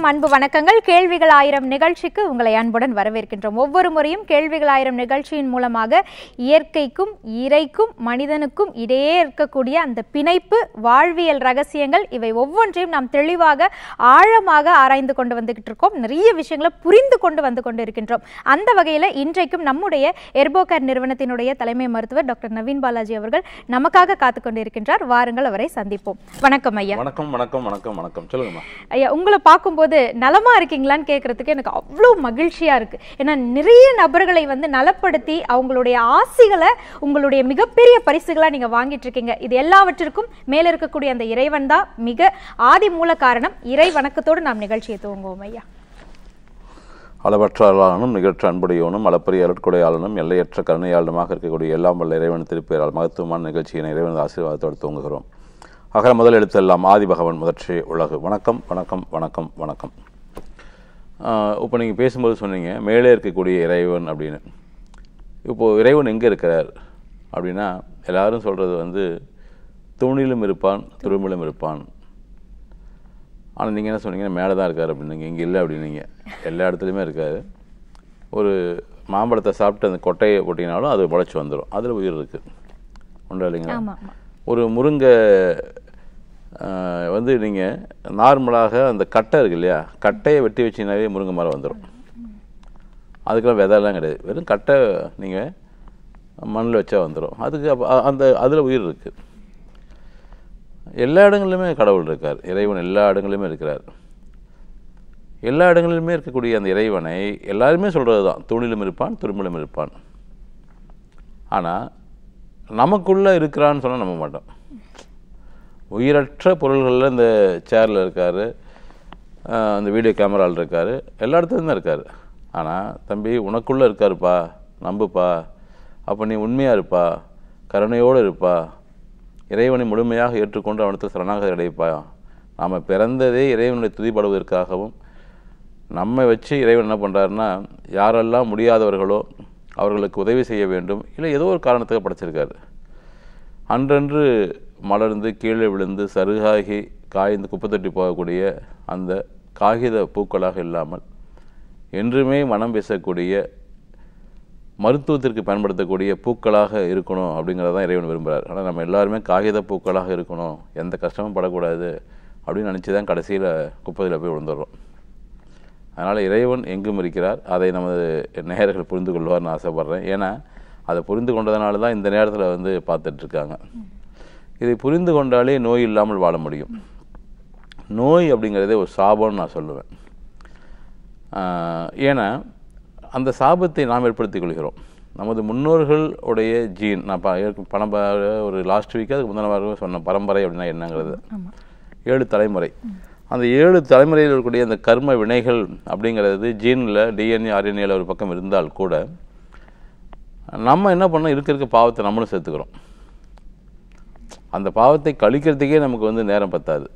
அனைவருக்கும் அன்பு வணக்கங்கள் கேள்விகள் ஆயிரம் நிகழ்ச்சிக்கு உங்களை அன்புடன் வரவேற்கின்றோம் ஒவ்வொரு முறையும் கேள்விகள் ஆயிரம் நிகழ்ச்சியின் மூலமாக இயற்கைக்கும் இறைக்கும் மனிதனுக்கும் இடையே இருக்கக்கூடிய அந்த பிணைப்பு வாழ்வியல் ரகசியங்கள் இவை ஒவ்வொன்றையும் நாம் தெளிவாக ஆழமாக ஆராய்ந்து கொண்டு வந்துகிட்டு இருக்கோம் நிறைய விஷயங்களை புரிந்து கொண்டு வந்து கொண்டு இருக்கின்றோம் அந்த வகையில் இன்றைக்கும் நம்முடைய எர்போகர் நிறுவனத்தினுடைய தலைமை மருத்துவர் டாக்டர் நவீன் பாலாஜி அவர்கள் நமக்காக காத்து கொண்டு இருக்கின்றார் வாருங்கள் அவரை சந்திப்போம் வணக்கம் ஐயா வணக்கம் வணக்கம் வணக்கம் வணக்கம் சொல்லுங்க ஐயா உங்களை பார்க்கும்போது போது நலமாக இருக்கீங்களான்னு கேட்குறதுக்கு எனக்கு அவ்வளோ மகிழ்ச்சியாக இருக்குது ஏன்னா நிறைய நபர்களை வந்து நலப்படுத்தி அவங்களுடைய ஆசைகளை உங்களுடைய மிகப்பெரிய பரிசுகளாக நீங்கள் வாங்கிட்டுருக்கீங்க இது எல்லாவற்றிற்கும் மேலே இருக்கக்கூடிய அந்த இறைவன் தான் மிக ஆதி மூல காரணம் இறை வணக்கத்தோடு நாம் நிகழ்ச்சியை துவங்குவோம் ஐயா அளவற்றாளனும் நிகழ்ச்சி அன்புடையவனும் அளப்பரிய அருட்கொடையாளனும் எல்லையற்ற கருணையாளனமாக இருக்கக்கூடிய எல்லாம் வல்ல இறைவன் திருப்பெயரால் மகத்துவமான நிகழ்ச்சியின் இறைவன் ஆசீர்வாதத்தோடு துவங்குகிறோம் அகர முதல் எழுத்தெல்லாம் ஆதிபகவன் முதற்றி உலகு வணக்கம் வணக்கம் வணக்கம் வணக்கம் இப்போ நீங்கள் பேசும்போது சொன்னீங்க மேலே இருக்கக்கூடிய இறைவன் அப்படின்னு இப்போது இறைவன் எங்கே இருக்கிறார் அப்படின்னா எல்லாரும் சொல்கிறது வந்து துணிலும் இருப்பான் துரும்பிலும் இருப்பான் ஆனால் நீங்கள் என்ன சொன்னீங்கன்னா மேலே தான் இருக்கார் நீங்கள் இங்கே இல்லை அப்படின்னீங்க எல்லா இடத்துலையுமே இருக்கார் ஒரு மாம்பழத்தை சாப்பிட்டு அந்த கொட்டையை ஒட்டினாலும் அது உழைச்சி வந்துடும் அதில் உயிர் இருக்குது ஒன்றும் இல்லைங்களா ஒரு முருங்கை வந்து நீங்கள் நார்மலாக அந்த கட்டை இருக்கு இல்லையா கட்டையை வெட்டி வச்சிங்கனாவே முருங்கை மரம் வந்துடும் அதுக்கெல்லாம் விதையெல்லாம் கிடையாது வெறும் கட்டை நீங்கள் மண்ணில் வச்சா வந்துடும் அதுக்கு அந்த அதில் உயிர் இருக்குது எல்லா இடங்களிலுமே கடவுள் இருக்கார் இறைவன் எல்லா இடங்களிலுமே இருக்கிறார் எல்லா இடங்களிலுமே இருக்கக்கூடிய அந்த இறைவனை எல்லாருமே சொல்கிறது தான் தூணிலும் இருப்பான் துரும்பிலும் இருப்பான் ஆனால் நமக்குள்ளே இருக்கிறான்னு சொன்னால் நம்ப மாட்டோம் உயிரற்ற பொருள்களில் இந்த சேரில் இருக்கார் அந்த வீடியோ கேமராவில் இருக்கார் எல்லா இடத்துலையும் தான் இருக்கார் ஆனால் தம்பி உனக்குள்ளே இருக்காருப்பா நம்புப்பா அப்போ நீ உண்மையாக இருப்பா கருணையோடு இருப்பா இறைவனை முழுமையாக ஏற்றுக்கொண்டு அவனத்தில் சரணாக அடைப்பா நாம் பிறந்ததே இறைவனுடைய துதிப்படுவதற்காகவும் நம்மை வச்சு இறைவன் என்ன பண்ணுறாருன்னா யாரெல்லாம் முடியாதவர்களோ அவர்களுக்கு உதவி செய்ய வேண்டும் இல்லை ஏதோ ஒரு காரணத்துக்கு படைச்சிருக்காரு அன்றன்று மலர்ந்து கீழே விழுந்து சருகாகி காய்ந்து குப்பைத்தட்டி போகக்கூடிய அந்த காகித பூக்களாக இல்லாமல் என்றுமே மனம் பேசக்கூடிய மருத்துவத்திற்கு பயன்படுத்தக்கூடிய பூக்களாக இருக்கணும் அப்படிங்கிறதான் இறைவன் விரும்புகிறார் ஆனால் நம்ம எல்லாருமே காகித பூக்களாக இருக்கணும் எந்த கஷ்டமும் படக்கூடாது அப்படின்னு நினச்சி தான் கடைசியில் குப்பத்தில் போய் விழுந்துடுறோம் அதனால் இறைவன் எங்கும் இருக்கிறார் அதை நமது நேயர்கள் புரிந்து கொள்வார்னு ஆசைப்பட்றேன் ஏன்னா அதை புரிந்து கொண்டதுனால தான் இந்த நேரத்தில் வந்து பார்த்துட்ருக்காங்க இதை புரிந்து கொண்டாலே நோய் இல்லாமல் வாழ முடியும் நோய் அப்படிங்கிறதே ஒரு சாபம்னு நான் சொல்லுவேன் ஏன்னா அந்த சாபத்தை நாம் ஏற்படுத்திக் கொள்கிறோம் நமது முன்னோர்கள் உடைய ஜீன் நான் பணம் ஒரு லாஸ்ட் வீக்கு அதுக்கு முந்தின வாரம் சொன்ன பரம்பரை அப்படின்னா என்னங்கிறது ஏழு தலைமுறை அந்த ஏழு தலைமுறையில் இருக்கக்கூடிய அந்த கர்ம வினைகள் அப்படிங்கிறது ஜீனில் டிஎன்ஏ ஆர்என்ஏல ஒரு பக்கம் இருந்தால் கூட நம்ம என்ன பண்ணோம் இருக்க இருக்க பாவத்தை நம்மளும் சேர்த்துக்கிறோம் அந்த பாவத்தை கழிக்கிறதுக்கே நமக்கு வந்து நேரம் பத்தாது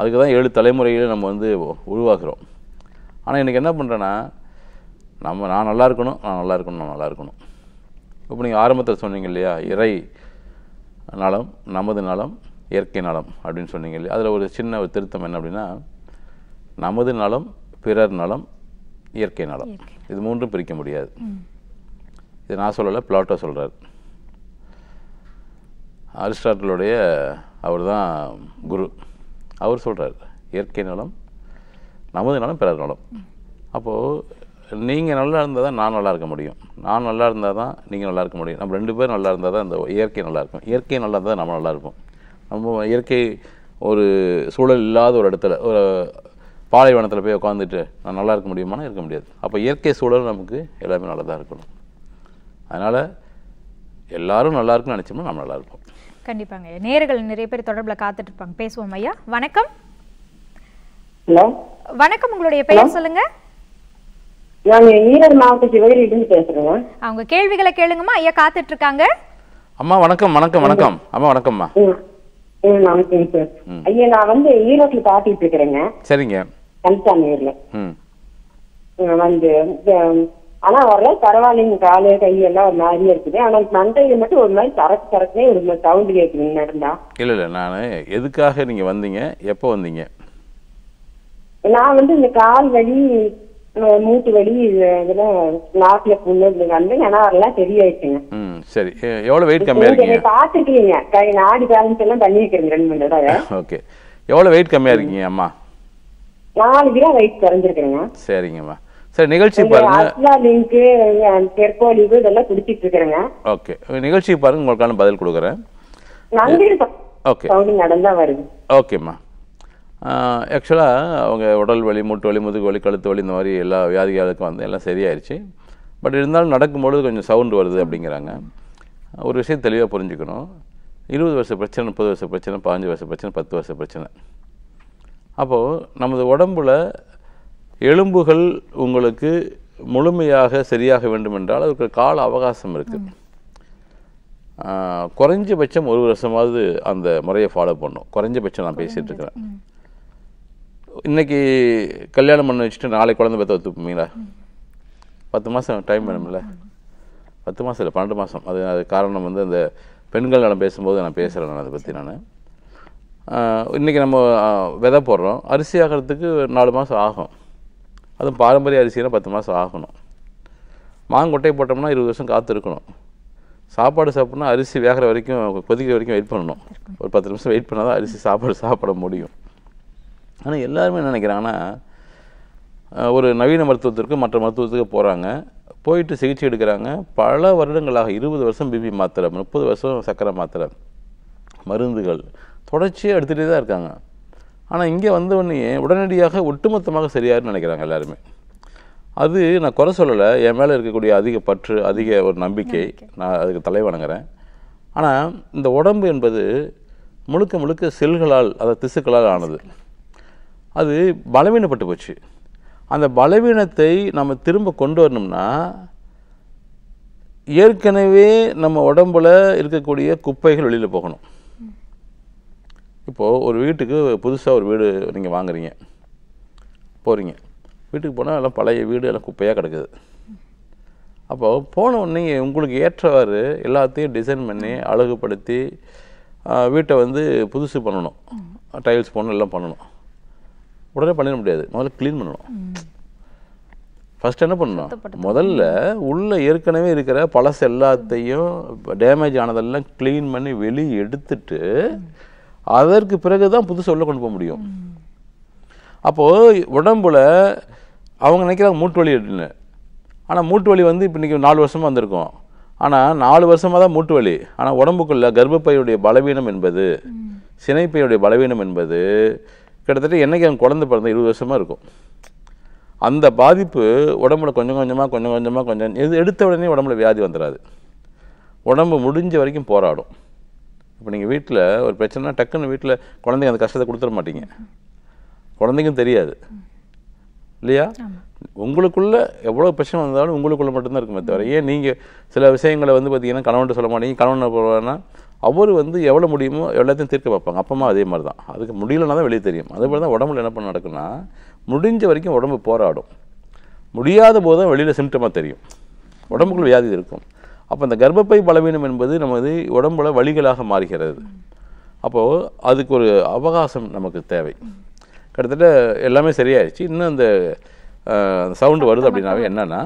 அதுக்கு தான் ஏழு தலைமுறையில் நம்ம வந்து உருவாக்குறோம் ஆனால் எனக்கு என்ன பண்ணுறேன்னா நம்ம நான் நல்லா இருக்கணும் நான் நல்லா இருக்கணும் நான் நல்லா இருக்கணும் இப்போ நீங்கள் ஆரம்பத்தில் சொன்னீங்க இல்லையா இறை நலம் நமது நலம் இயற்கை நலம் அப்படின்னு சொன்னீங்க இல்லையா அதில் ஒரு சின்ன ஒரு திருத்தம் என்ன அப்படின்னா நமது நலம் பிறர் நலம் இயற்கை நலம் இது மூன்றும் பிரிக்க முடியாது இது நான் சொல்லலை பிளாட்டோ சொல்கிறார் அரிஸ்டாட்டலுடைய அவர் தான் குரு அவர் சொல்கிறார் இயற்கை நலம் நமது நலம் பிறர் நலம் அப்போது நீங்கள் நல்லா இருந்தால் தான் நான் நல்லா இருக்க முடியும் நான் நல்லா இருந்தால் தான் நீங்கள் நல்லா இருக்க முடியும் நம்ம ரெண்டு பேரும் நல்லா இருந்தால் தான் இந்த இயற்கை நல்லா இருக்கும் இயற்கை நல்லா இருந்தால் நம்ம நல்லா இருப்போம் நம்ம இயற்கை ஒரு சூழல் இல்லாத ஒரு இடத்துல ஒரு பாலைவனத்தில் போய் உட்காந்துட்டு நான் நல்லா இருக்க முடியுமானா இருக்க முடியாது அப்போ இயற்கை சூழல் நமக்கு எல்லாமே நல்லதாக இருக்கணும் அதனால் எல்லோரும் நல்லாயிருக்குன்னு நினச்சோம்னா நம்ம நல்லாயிருக்கும் கண்டிப்பாங்க நேர்கள் நிறைய பேர் தொடர்பில் காத்துட்டு இருப்பாங்க பேசுவோம் ஐயா வணக்கம் ஹலோ வணக்கம் உங்களுடைய பெயர் சொல்லுங்க நாங்க ஈரோடு மாவட்ட சிவகிரியிலிருந்து பேசுறோம் அவங்க கேள்விகளை கேளுங்கம்மா ஐயா காத்துட்டு இருக்காங்க அம்மா வணக்கம் வணக்கம் வணக்கம் அம்மா வணக்கம்மா ஐயா நான் வந்து ஈரோட்ல பாத்திட்டு இருக்கிறேங்க சரிங்க கல்சாமி வந்து ஆனா வரலாம் பரவாயில்லைங்க காலு கையெல்லாம் ஒரு மாதிரியே இருக்குது ஆனா மண்டையில மட்டும் ஒரு மாதிரி சரக்கு சரக்குனே ஒரு சவுண்ட் கேட்குதுங்க நடந்தா இல்ல இல்ல நான் எதுக்காக நீங்க வந்தீங்க எப்போ வந்தீங்க நான் வந்து இந்த கால் வலி மூட்டு வலி இதெல்லாம் நாட்டுல புண்ணு வந்து ஆனா அதெல்லாம் சரியாயிடுச்சுங்க சரி எவ்வளவு வெயிட் கம்மியா இருக்கீங்க பாத்துக்கீங்க கை நாடி பேலன்ஸ் எல்லாம் பண்ணி வைக்கிறேங்க ரெண்டு மணி தடவை ஓகே எவ்வளவு வெயிட் கம்மியா இருக்கீங்க அம்மா நாலு கிலோ வெயிட் குறைஞ்சிருக்கிறேங்க சரிங்கம்மா சரி நிகழ்ச்சி பாருங்க ஓகே நிகழ்ச்சி பாருங்க உங்களுக்கான பதில் கொடுக்குறேன் ஓகே ஓகேம்மா ஆக்சுவலாக அவங்க உடல் வலி மூட்டு வலி முதுகு வலி கழுத்து வலி இந்த மாதிரி எல்லா வியாதிகளுக்கும் வந்து எல்லாம் சரியாயிருச்சு பட் இருந்தாலும் நடக்கும்பொழுது கொஞ்சம் சவுண்டு வருது அப்படிங்கிறாங்க ஒரு விஷயம் தெளிவாக புரிஞ்சுக்கணும் இருபது வருஷ பிரச்சனை முப்பது வருஷ பிரச்சனை பதினஞ்சு வருஷம் பிரச்சனை பத்து வருஷம் பிரச்சனை அப்போது நமது உடம்புல எலும்புகள் உங்களுக்கு முழுமையாக சரியாக வேண்டுமென்றால் அதுக்கு கால அவகாசம் இருக்குது குறைஞ்சபட்சம் ஒரு வருஷமாவது அந்த முறையை ஃபாலோ பண்ணும் குறைஞ்சபட்சம் நான் பேசிகிட்டு இருக்கிறேன் இன்றைக்கி கல்யாணம் பண்ண வச்சுட்டு நாளைக்கு குழந்தை பற்ற ஒத்துப்பீங்களா பத்து மாதம் டைம் வேணும்ல பத்து மாதம் இல்லை பன்னெண்டு மாதம் அது அது காரணம் வந்து அந்த பெண்கள் நலம் பேசும்போது நான் பேசுகிறேன் நான் அதை பற்றி நான் இன்றைக்கி நம்ம விதை போடுறோம் அரிசி ஆகிறதுக்கு நாலு மாதம் ஆகும் அதுவும் பாரம்பரிய அரிசினா பத்து மாதம் ஆகணும் மாங்கொட்டை போட்டோம்னா இருபது வருஷம் காற்று இருக்கணும் சாப்பாடு சாப்பிட்னா அரிசி வேகிற வரைக்கும் கொதிக்கிற வரைக்கும் வெயிட் பண்ணணும் ஒரு பத்து நிமிஷம் வெயிட் பண்ணால் தான் அரிசி சாப்பாடு சாப்பிட முடியும் ஆனால் எல்லாருமே என்ன நினைக்கிறாங்கன்னா ஒரு நவீன மருத்துவத்திற்கு மற்ற மருத்துவத்துக்கு போகிறாங்க போயிட்டு சிகிச்சை எடுக்கிறாங்க பல வருடங்களாக இருபது வருஷம் பிபி மாத்திரை முப்பது வருஷம் சர்க்கரை மாத்திரை மருந்துகள் தொடர்ச்சியாக எடுத்துகிட்டே தான் இருக்காங்க ஆனால் இங்கே வந்தவொடனே உடனடியாக ஒட்டுமொத்தமாக சரியாருன்னு நினைக்கிறாங்க எல்லாருமே அது நான் குறை சொல்லலை என் மேலே இருக்கக்கூடிய அதிக பற்று அதிக ஒரு நம்பிக்கை நான் அதுக்கு தலை வணங்குறேன் ஆனால் இந்த உடம்பு என்பது முழுக்க முழுக்க செல்களால் அதாவது திசுக்களால் ஆனது அது பலவீனப்பட்டு போச்சு அந்த பலவீனத்தை நம்ம திரும்ப கொண்டு வரணும்னா ஏற்கனவே நம்ம உடம்பில் இருக்கக்கூடிய குப்பைகள் வெளியில் போகணும் இப்போது ஒரு வீட்டுக்கு புதுசாக ஒரு வீடு நீங்கள் வாங்குறீங்க போகிறீங்க வீட்டுக்கு போனால் எல்லாம் பழைய வீடு எல்லாம் குப்பையாக கிடக்குது அப்போது போன உடனே உங்களுக்கு ஏற்றவாறு எல்லாத்தையும் டிசைன் பண்ணி அழகுபடுத்தி வீட்டை வந்து புதுசு பண்ணணும் டைல்ஸ் போடணும் எல்லாம் பண்ணணும் உடனே பண்ணிட முடியாது முதல்ல க்ளீன் பண்ணணும் ஃபஸ்ட் என்ன பண்ணணும் முதல்ல உள்ளே ஏற்கனவே இருக்கிற பழசு எல்லாத்தையும் டேமேஜ் ஆனதெல்லாம் க்ளீன் பண்ணி வெளியே எடுத்துட்டு அதற்கு பிறகு தான் புதுசு உள்ளே கொண்டு போக முடியும் அப்போது உடம்புல அவங்க நினைக்கிறாங்க மூட்டு வலி அப்படின்னு ஆனால் மூட்டு வலி வந்து இப்போ இன்றைக்கி நாலு வருஷமாக வந்திருக்கோம் ஆனால் நாலு வருஷமாக தான் மூட்டு வலி ஆனால் உடம்புக்குள்ள கர்ப்பப்பையுடைய பலவீனம் என்பது சினைப்பையுடைய பலவீனம் என்பது கிட்டத்தட்ட என்றைக்கு அவங்க குழந்தை பிறந்த இருபது வருஷமாக இருக்கும் அந்த பாதிப்பு உடம்புல கொஞ்சம் கொஞ்சமாக கொஞ்சம் கொஞ்சமாக கொஞ்சம் எது எடுத்த உடனே உடம்புல வியாதி வந்துடாது உடம்பு முடிஞ்ச வரைக்கும் போராடும் இப்போ நீங்கள் வீட்டில் ஒரு பிரச்சனைனா டக்குன்னு வீட்டில் குழந்தைங்க அந்த கஷ்டத்தை கொடுத்துட மாட்டீங்க குழந்தைக்கும் தெரியாது இல்லையா உங்களுக்குள்ளே எவ்வளோ பிரச்சனை வந்தாலும் உங்களுக்குள்ளே மட்டும்தான் இருக்குமே தவிர ஏன் நீங்கள் சில விஷயங்களை வந்து பார்த்தீங்கன்னா கணவன்ட்டு சொல்ல மாட்டீங்க கணவன் போவாங்கன்னா அவர் வந்து எவ்வளோ முடியுமோ எல்லாத்தையும் தீர்க்க பார்ப்பாங்க அப்பமா அதே மாதிரி தான் அதுக்கு முடியலன்னா தான் வெளியே தெரியும் அதே மாதிரி தான் உடம்புல என்ன பண்ண நடக்குன்னா முடிஞ்ச வரைக்கும் உடம்பு போராடும் முடியாத போது தான் வெளியில் சிம்டமாக தெரியும் உடம்புக்குள்ள வியாதி இருக்கும் அப்போ இந்த கர்ப்பப்பை பலவீனம் என்பது நமது உடம்புல வழிகளாக மாறுகிறது அப்போது அதுக்கு ஒரு அவகாசம் நமக்கு தேவை கிட்டத்தட்ட எல்லாமே சரியாயிடுச்சு இன்னும் அந்த சவுண்டு வருது அப்படின்னாவே என்னென்னா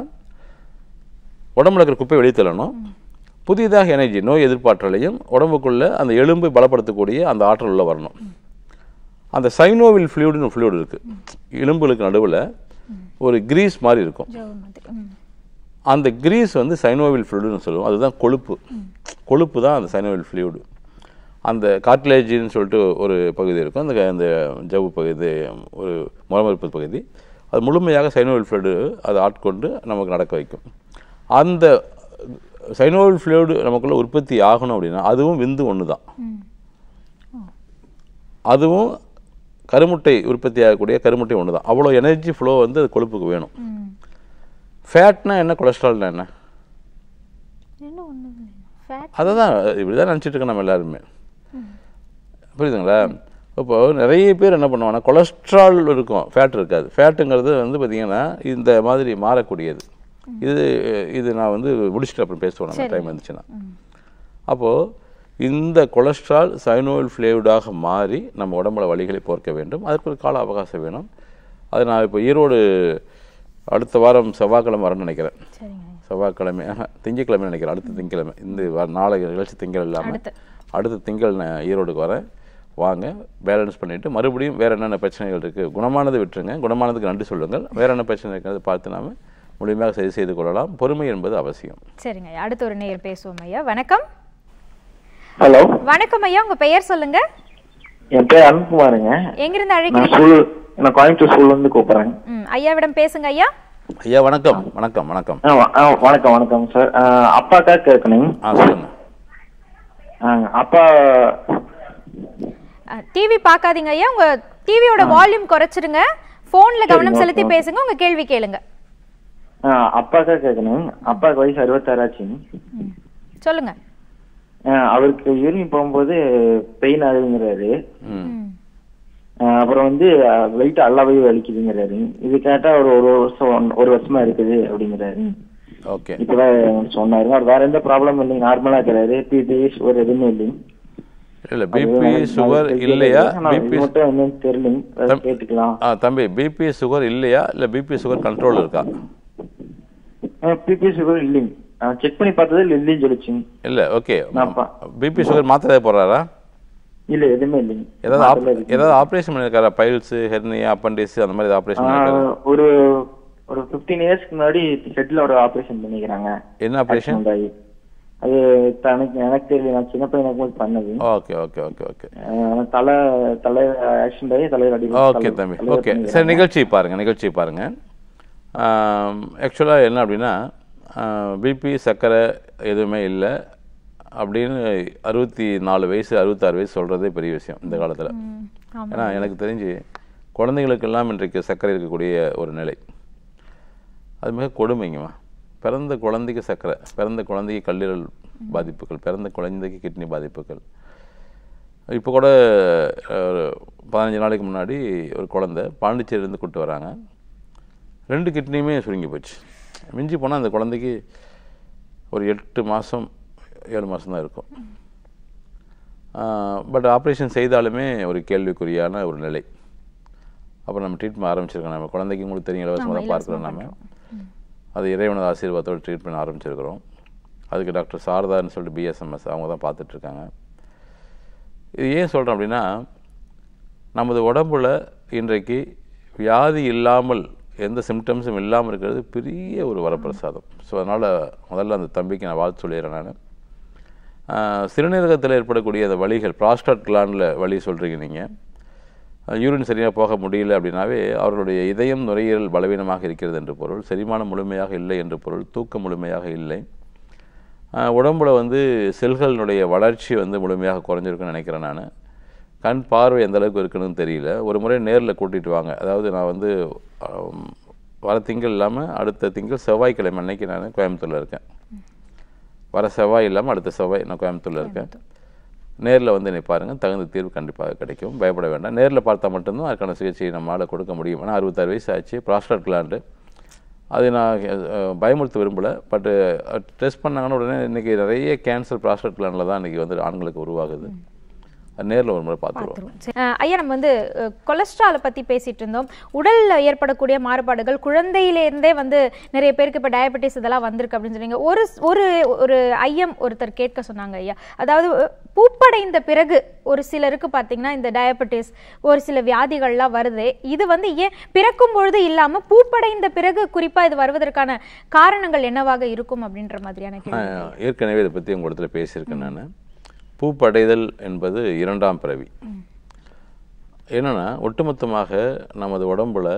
உடம்புல இருக்கிற குப்பை வெளித்தள்ளணும் புதியதாக எனர்ஜி நோய் எதிர்ப்பாற்றலையும் உடம்புக்குள்ளே அந்த எலும்பை பலப்படுத்தக்கூடிய அந்த ஆற்றல் உள்ளே வரணும் அந்த சைனோவில் ஃப்ளூடுன்னு ஃப்ளூடு இருக்குது எலும்புகளுக்கு நடுவில் ஒரு கிரீஸ் மாதிரி இருக்கும் அந்த கிரீஸ் வந்து சைனோவில் ஃப்ளூடுன்னு சொல்லுவோம் அதுதான் கொழுப்பு கொழுப்பு தான் அந்த சைனோவில் ஃப்ளூடு அந்த கார்ட்லேஜின்னு சொல்லிட்டு ஒரு பகுதி இருக்கும் அந்த அந்த ஜவ்வு பகுதி ஒரு முரமறுப்பு பகுதி அது முழுமையாக சைனோவில் ஃப்ளூடு அதை ஆட்கொண்டு நமக்கு நடக்க வைக்கும் அந்த சைனோவில் ஃப்ளூடு நமக்குள்ளே உற்பத்தி ஆகணும் அப்படின்னா அதுவும் விந்து ஒன்று தான் அதுவும் கருமுட்டை உற்பத்தி ஆகக்கூடிய கருமுட்டை ஒன்று தான் அவ்வளோ எனர்ஜி ஃப்ளோ வந்து அது கொழுப்புக்கு வேணும் ஃபேட்னா என்ன கொலஸ்ட்ரால்னா என்ன அதை தான் இப்படி தான் நினச்சிட்டு இருக்கோம் நம்ம எல்லாருமே புரியுதுங்களா இப்போது நிறைய பேர் என்ன பண்ணுவாங்கன்னா கொலஸ்ட்ரால் இருக்கும் ஃபேட் இருக்காது ஃபேட்டுங்கிறது வந்து பார்த்திங்கன்னா இந்த மாதிரி மாறக்கூடியது இது இது நான் வந்து முடிச்சுட்டு அப்புறம் பேசுவேன் டைம் வந்துச்சுன்னா அப்போது இந்த கொலஸ்ட்ரால் சைனோயில் ஃப்ளேவ்டாக மாறி நம்ம உடம்புல வழிகளை போர்க்க வேண்டும் அதற்கு ஒரு கால அவகாசம் வேணும் அது நான் இப்போ ஈரோடு அடுத்த வாரம் செவ்வாய்க்கிழமை வரேன்னு நினைக்கிறேன் செவ்வாய்க்கிழமை திங்கக்கிழமை நினைக்கிறேன் அடுத்த திங்கக்கிழமை இந்த நாளை கழிச்சு திங்கள் இல்லாமல் அடுத்த திங்கள் நான் ஈரோடுக்கு வரேன் வாங்க பேலன்ஸ் பண்ணிவிட்டு மறுபடியும் வேறு என்னென்ன பிரச்சனைகள் இருக்குது குணமானது விட்டுருங்க குணமானதுக்கு நன்றி சொல்லுங்கள் வேறு என்ன பிரச்சனை இருக்கிறது பார்த்து நாம் முழுமையாக சரி செய்து கொள்ளலாம் பொறுமை என்பது அவசியம் சரிங்க அடுத்த ஒரு நேர் பேசுவோம் ஐயா வணக்கம் ஹலோ வணக்கம் ஐயா உங்க பெயர் சொல்லுங்க என் பேர் அனுப்புமாருங்க எங்கிருந்து அழைக்கிறீங்க நான் கோயம்புத்தூர் ஸ்கூல்ல இருந்து கூப்பிடுறேன் ஐயாவிடம் பேசுங்க ஐயா ஐயா வணக்கம் வணக்கம் வணக்கம் வணக்கம் வணக்கம் சார் அப்பாக்கா கேட்கணும் சொல்லுங்க அப்பா டிவி பார்க்காதீங்க ஐயா உங்க டிவியோட வால்யூம் குறைச்சிருங்க போன்ல கவனம் செலுத்தி பேசுங்க உங்க கேள்வி கேளுங்க அப்பாக்கா கேட்கணும் அப்பா வயசு அறுபத்தாறு ஆச்சு சொல்லுங்க அவருக்கு யூரின் போகும்போது பெயின் ஆகுதுங்கிறாரு அப்புறம் வந்து வெயிட் அளவே வலிக்குதுங்கிறாரு இது கேட்டா ஒரு ஒரு வருஷம் ஒரு வருஷமா இருக்குது அப்படிங்கிறாரு ஓகே இப்பதான் சொன்னாரு அவர் வேற எந்த ப்ராப்ளம் இல்லைங்க நார்மலா இருக்கிறாரு பிபி சுகர் e எதுவுமே இல்லைங்க இல்ல பிபி சுகர் e இல்லையா பிபி e கேட்டுக்கலாம் தம்பி பிபி சுகர் இல்லையா இல்ல பிபி சுகர் கண்ட்ரோல் இருக்கா பிபி சுகர் இல்லைங்க செக் பண்ணி பார்த்தது இல்லைன்னு சொல்லிச்சுங்க இல்ல ஓகே பிபி சுகர் மாத்திரை போறாரா இல்ல எதுவுமே இல்லைங்க ஏதாவது ஏதாவது ஆபரேஷன் பண்ணிருக்காரா பைல்ஸ் ஹெர்னியா அப்பண்டிஸ் அந்த மாதிரி ஆபரேஷன் ஒரு ஒரு பிப்டீன் இயர்ஸ்க்கு முன்னாடி ஹெட்ல ஒரு ஆபரேஷன் பண்ணிக்கிறாங்க என்ன ஆபரேஷன் அது எனக்கு எனக்கு தெரியல நான் சின்ன பையனுக்கு போது பண்ணது ஓகே ஓகே ஓகே ஓகே தலை தலை ஆக்சிடென்ட் ஆகி தலையில அடி ஓகே தம்பி ஓகே சரி நிகழ்ச்சி பாருங்க நிகழ்ச்சி பாருங்க ஆக்சுவலாக என்ன அப்படின்னா பிபி சர்க்கரை எதுவுமே இல்லை அப்படின்னு அறுபத்தி நாலு வயசு அறுபத்தாறு வயசு சொல்கிறதே பெரிய விஷயம் இந்த காலத்தில் ஏன்னா எனக்கு தெரிஞ்சு குழந்தைகளுக்கெல்லாம் இன்றைக்கு சர்க்கரை இருக்கக்கூடிய ஒரு நிலை அது மிக கொடுமைங்கம்மா பிறந்த குழந்தைக்கு சர்க்கரை பிறந்த குழந்தைக்கு கல்லீரல் பாதிப்புகள் பிறந்த குழந்தைக்கு கிட்னி பாதிப்புகள் இப்போ கூட ஒரு பதினஞ்சு நாளைக்கு முன்னாடி ஒரு குழந்தை பாண்டிச்சேரியிலேருந்து கூப்பிட்டு வராங்க ரெண்டு கிட்னியுமே சுருங்கி போச்சு மிஞ்சி போனால் அந்த குழந்தைக்கு ஒரு எட்டு மாதம் ஏழு மாதம் தான் இருக்கும் பட் ஆப்ரேஷன் செய்தாலுமே ஒரு கேள்விக்குறியான ஒரு நிலை அப்புறம் நம்ம ட்ரீட்மெண்ட் ஆரம்பிச்சிருக்கோம் நம்ம குழந்தைக்கு உங்களுக்கு தெரியும் இலவசமாக தான் பார்க்குறோம் நம்ம அது இறைவனது ஆசீர்வாதத்தோடு ட்ரீட்மெண்ட் ஆரம்பிச்சிருக்கிறோம் அதுக்கு டாக்டர் சாரதான்னு சொல்லிட்டு பிஎஸ்எம்எஸ் அவங்க தான் பார்த்துட்ருக்காங்க இது ஏன் சொல்கிறோம் அப்படின்னா நமது உடம்புல இன்றைக்கு வியாதி இல்லாமல் எந்த சிம்டம்ஸும் இல்லாமல் இருக்கிறது பெரிய ஒரு வரப்பிரசாதம் ஸோ அதனால் முதல்ல அந்த தம்பிக்கு நான் வாழ்த்து சொல்லிடுறேன் நான் சிறுநீரகத்தில் ஏற்படக்கூடிய அந்த வழிகள் ப்ராஸ்டாட் கிளானில் வழி சொல்கிறீங்க நீங்கள் யூரின் சரியாக போக முடியல அப்படின்னாவே அவர்களுடைய இதயம் நுரையீரல் பலவீனமாக இருக்கிறது என்று பொருள் செரிமானம் முழுமையாக இல்லை என்று பொருள் தூக்கம் முழுமையாக இல்லை உடம்புல வந்து செல்களினுடைய வளர்ச்சி வந்து முழுமையாக குறைஞ்சிருக்குன்னு நினைக்கிறேன் நான் கண் பார்வை எந்த அளவுக்கு இருக்குன்னு தெரியல ஒரு முறை நேரில் கூட்டிகிட்டு வாங்க அதாவது நான் வந்து வர திங்கள் இல்லாமல் அடுத்த திங்கள் செவ்வாய்க்கிழமை அன்னைக்கு நான் கோயம்புத்தூரில் இருக்கேன் வர செவ்வாய் இல்லாமல் அடுத்த செவ்வாய் நான் கோயம்புத்தூரில் இருக்கேன் நேரில் வந்து என்னை பாருங்கள் தகுந்த தீர்வு கண்டிப்பாக கிடைக்கும் பயப்பட வேண்டாம் நேரில் பார்த்தா மட்டும்தான் அதுக்கான சிகிச்சையை நம்மளால் கொடுக்க முடியும் ஆனால் அறுபத்தாறு வயசு ஆச்சு ப்ராஸ்டர் கிளாண்டு அது நான் பயமுறுத்த விரும்பலை பட்டு டெஸ்ட் பண்ணாங்கன்னு உடனே இன்றைக்கி நிறைய கேன்சர் ப்ராஸ்டர் கிளாண்டில் தான் இன்றைக்கி வந்து ஆண்களுக்கு உருவாகுது நேரில் ஒரு முறை பார்த்துருவோம் ஐயா நம்ம வந்து கொலஸ்ட்ராலை பற்றி பேசிகிட்டு இருந்தோம் உடலில் ஏற்படக்கூடிய மாறுபாடுகள் குழந்தையிலேருந்தே வந்து நிறைய பேருக்கு இப்போ டயபெட்டிஸ் இதெல்லாம் வந்திருக்கு அப்படின்னு சொன்னீங்க ஒரு ஒரு ஒரு ஐயம் ஒருத்தர் கேட்க சொன்னாங்க ஐயா அதாவது பூப்படைந்த பிறகு ஒரு சிலருக்கு பார்த்தீங்கன்னா இந்த டயபெட்டிஸ் ஒரு சில வியாதிகள்லாம் வருது இது வந்து ஏன் பிறக்கும் பொழுது இல்லாமல் பூப்படைந்த பிறகு குறிப்பாக இது வருவதற்கான காரணங்கள் என்னவாக இருக்கும் அப்படின்ற மாதிரியான ஏற்கனவே இதை பற்றி உங்களிடத்தில் பேசியிருக்கேன் நான் பூ படைதல் என்பது இரண்டாம் பிறவி என்னென்னா ஒட்டுமொத்தமாக நமது உடம்பில்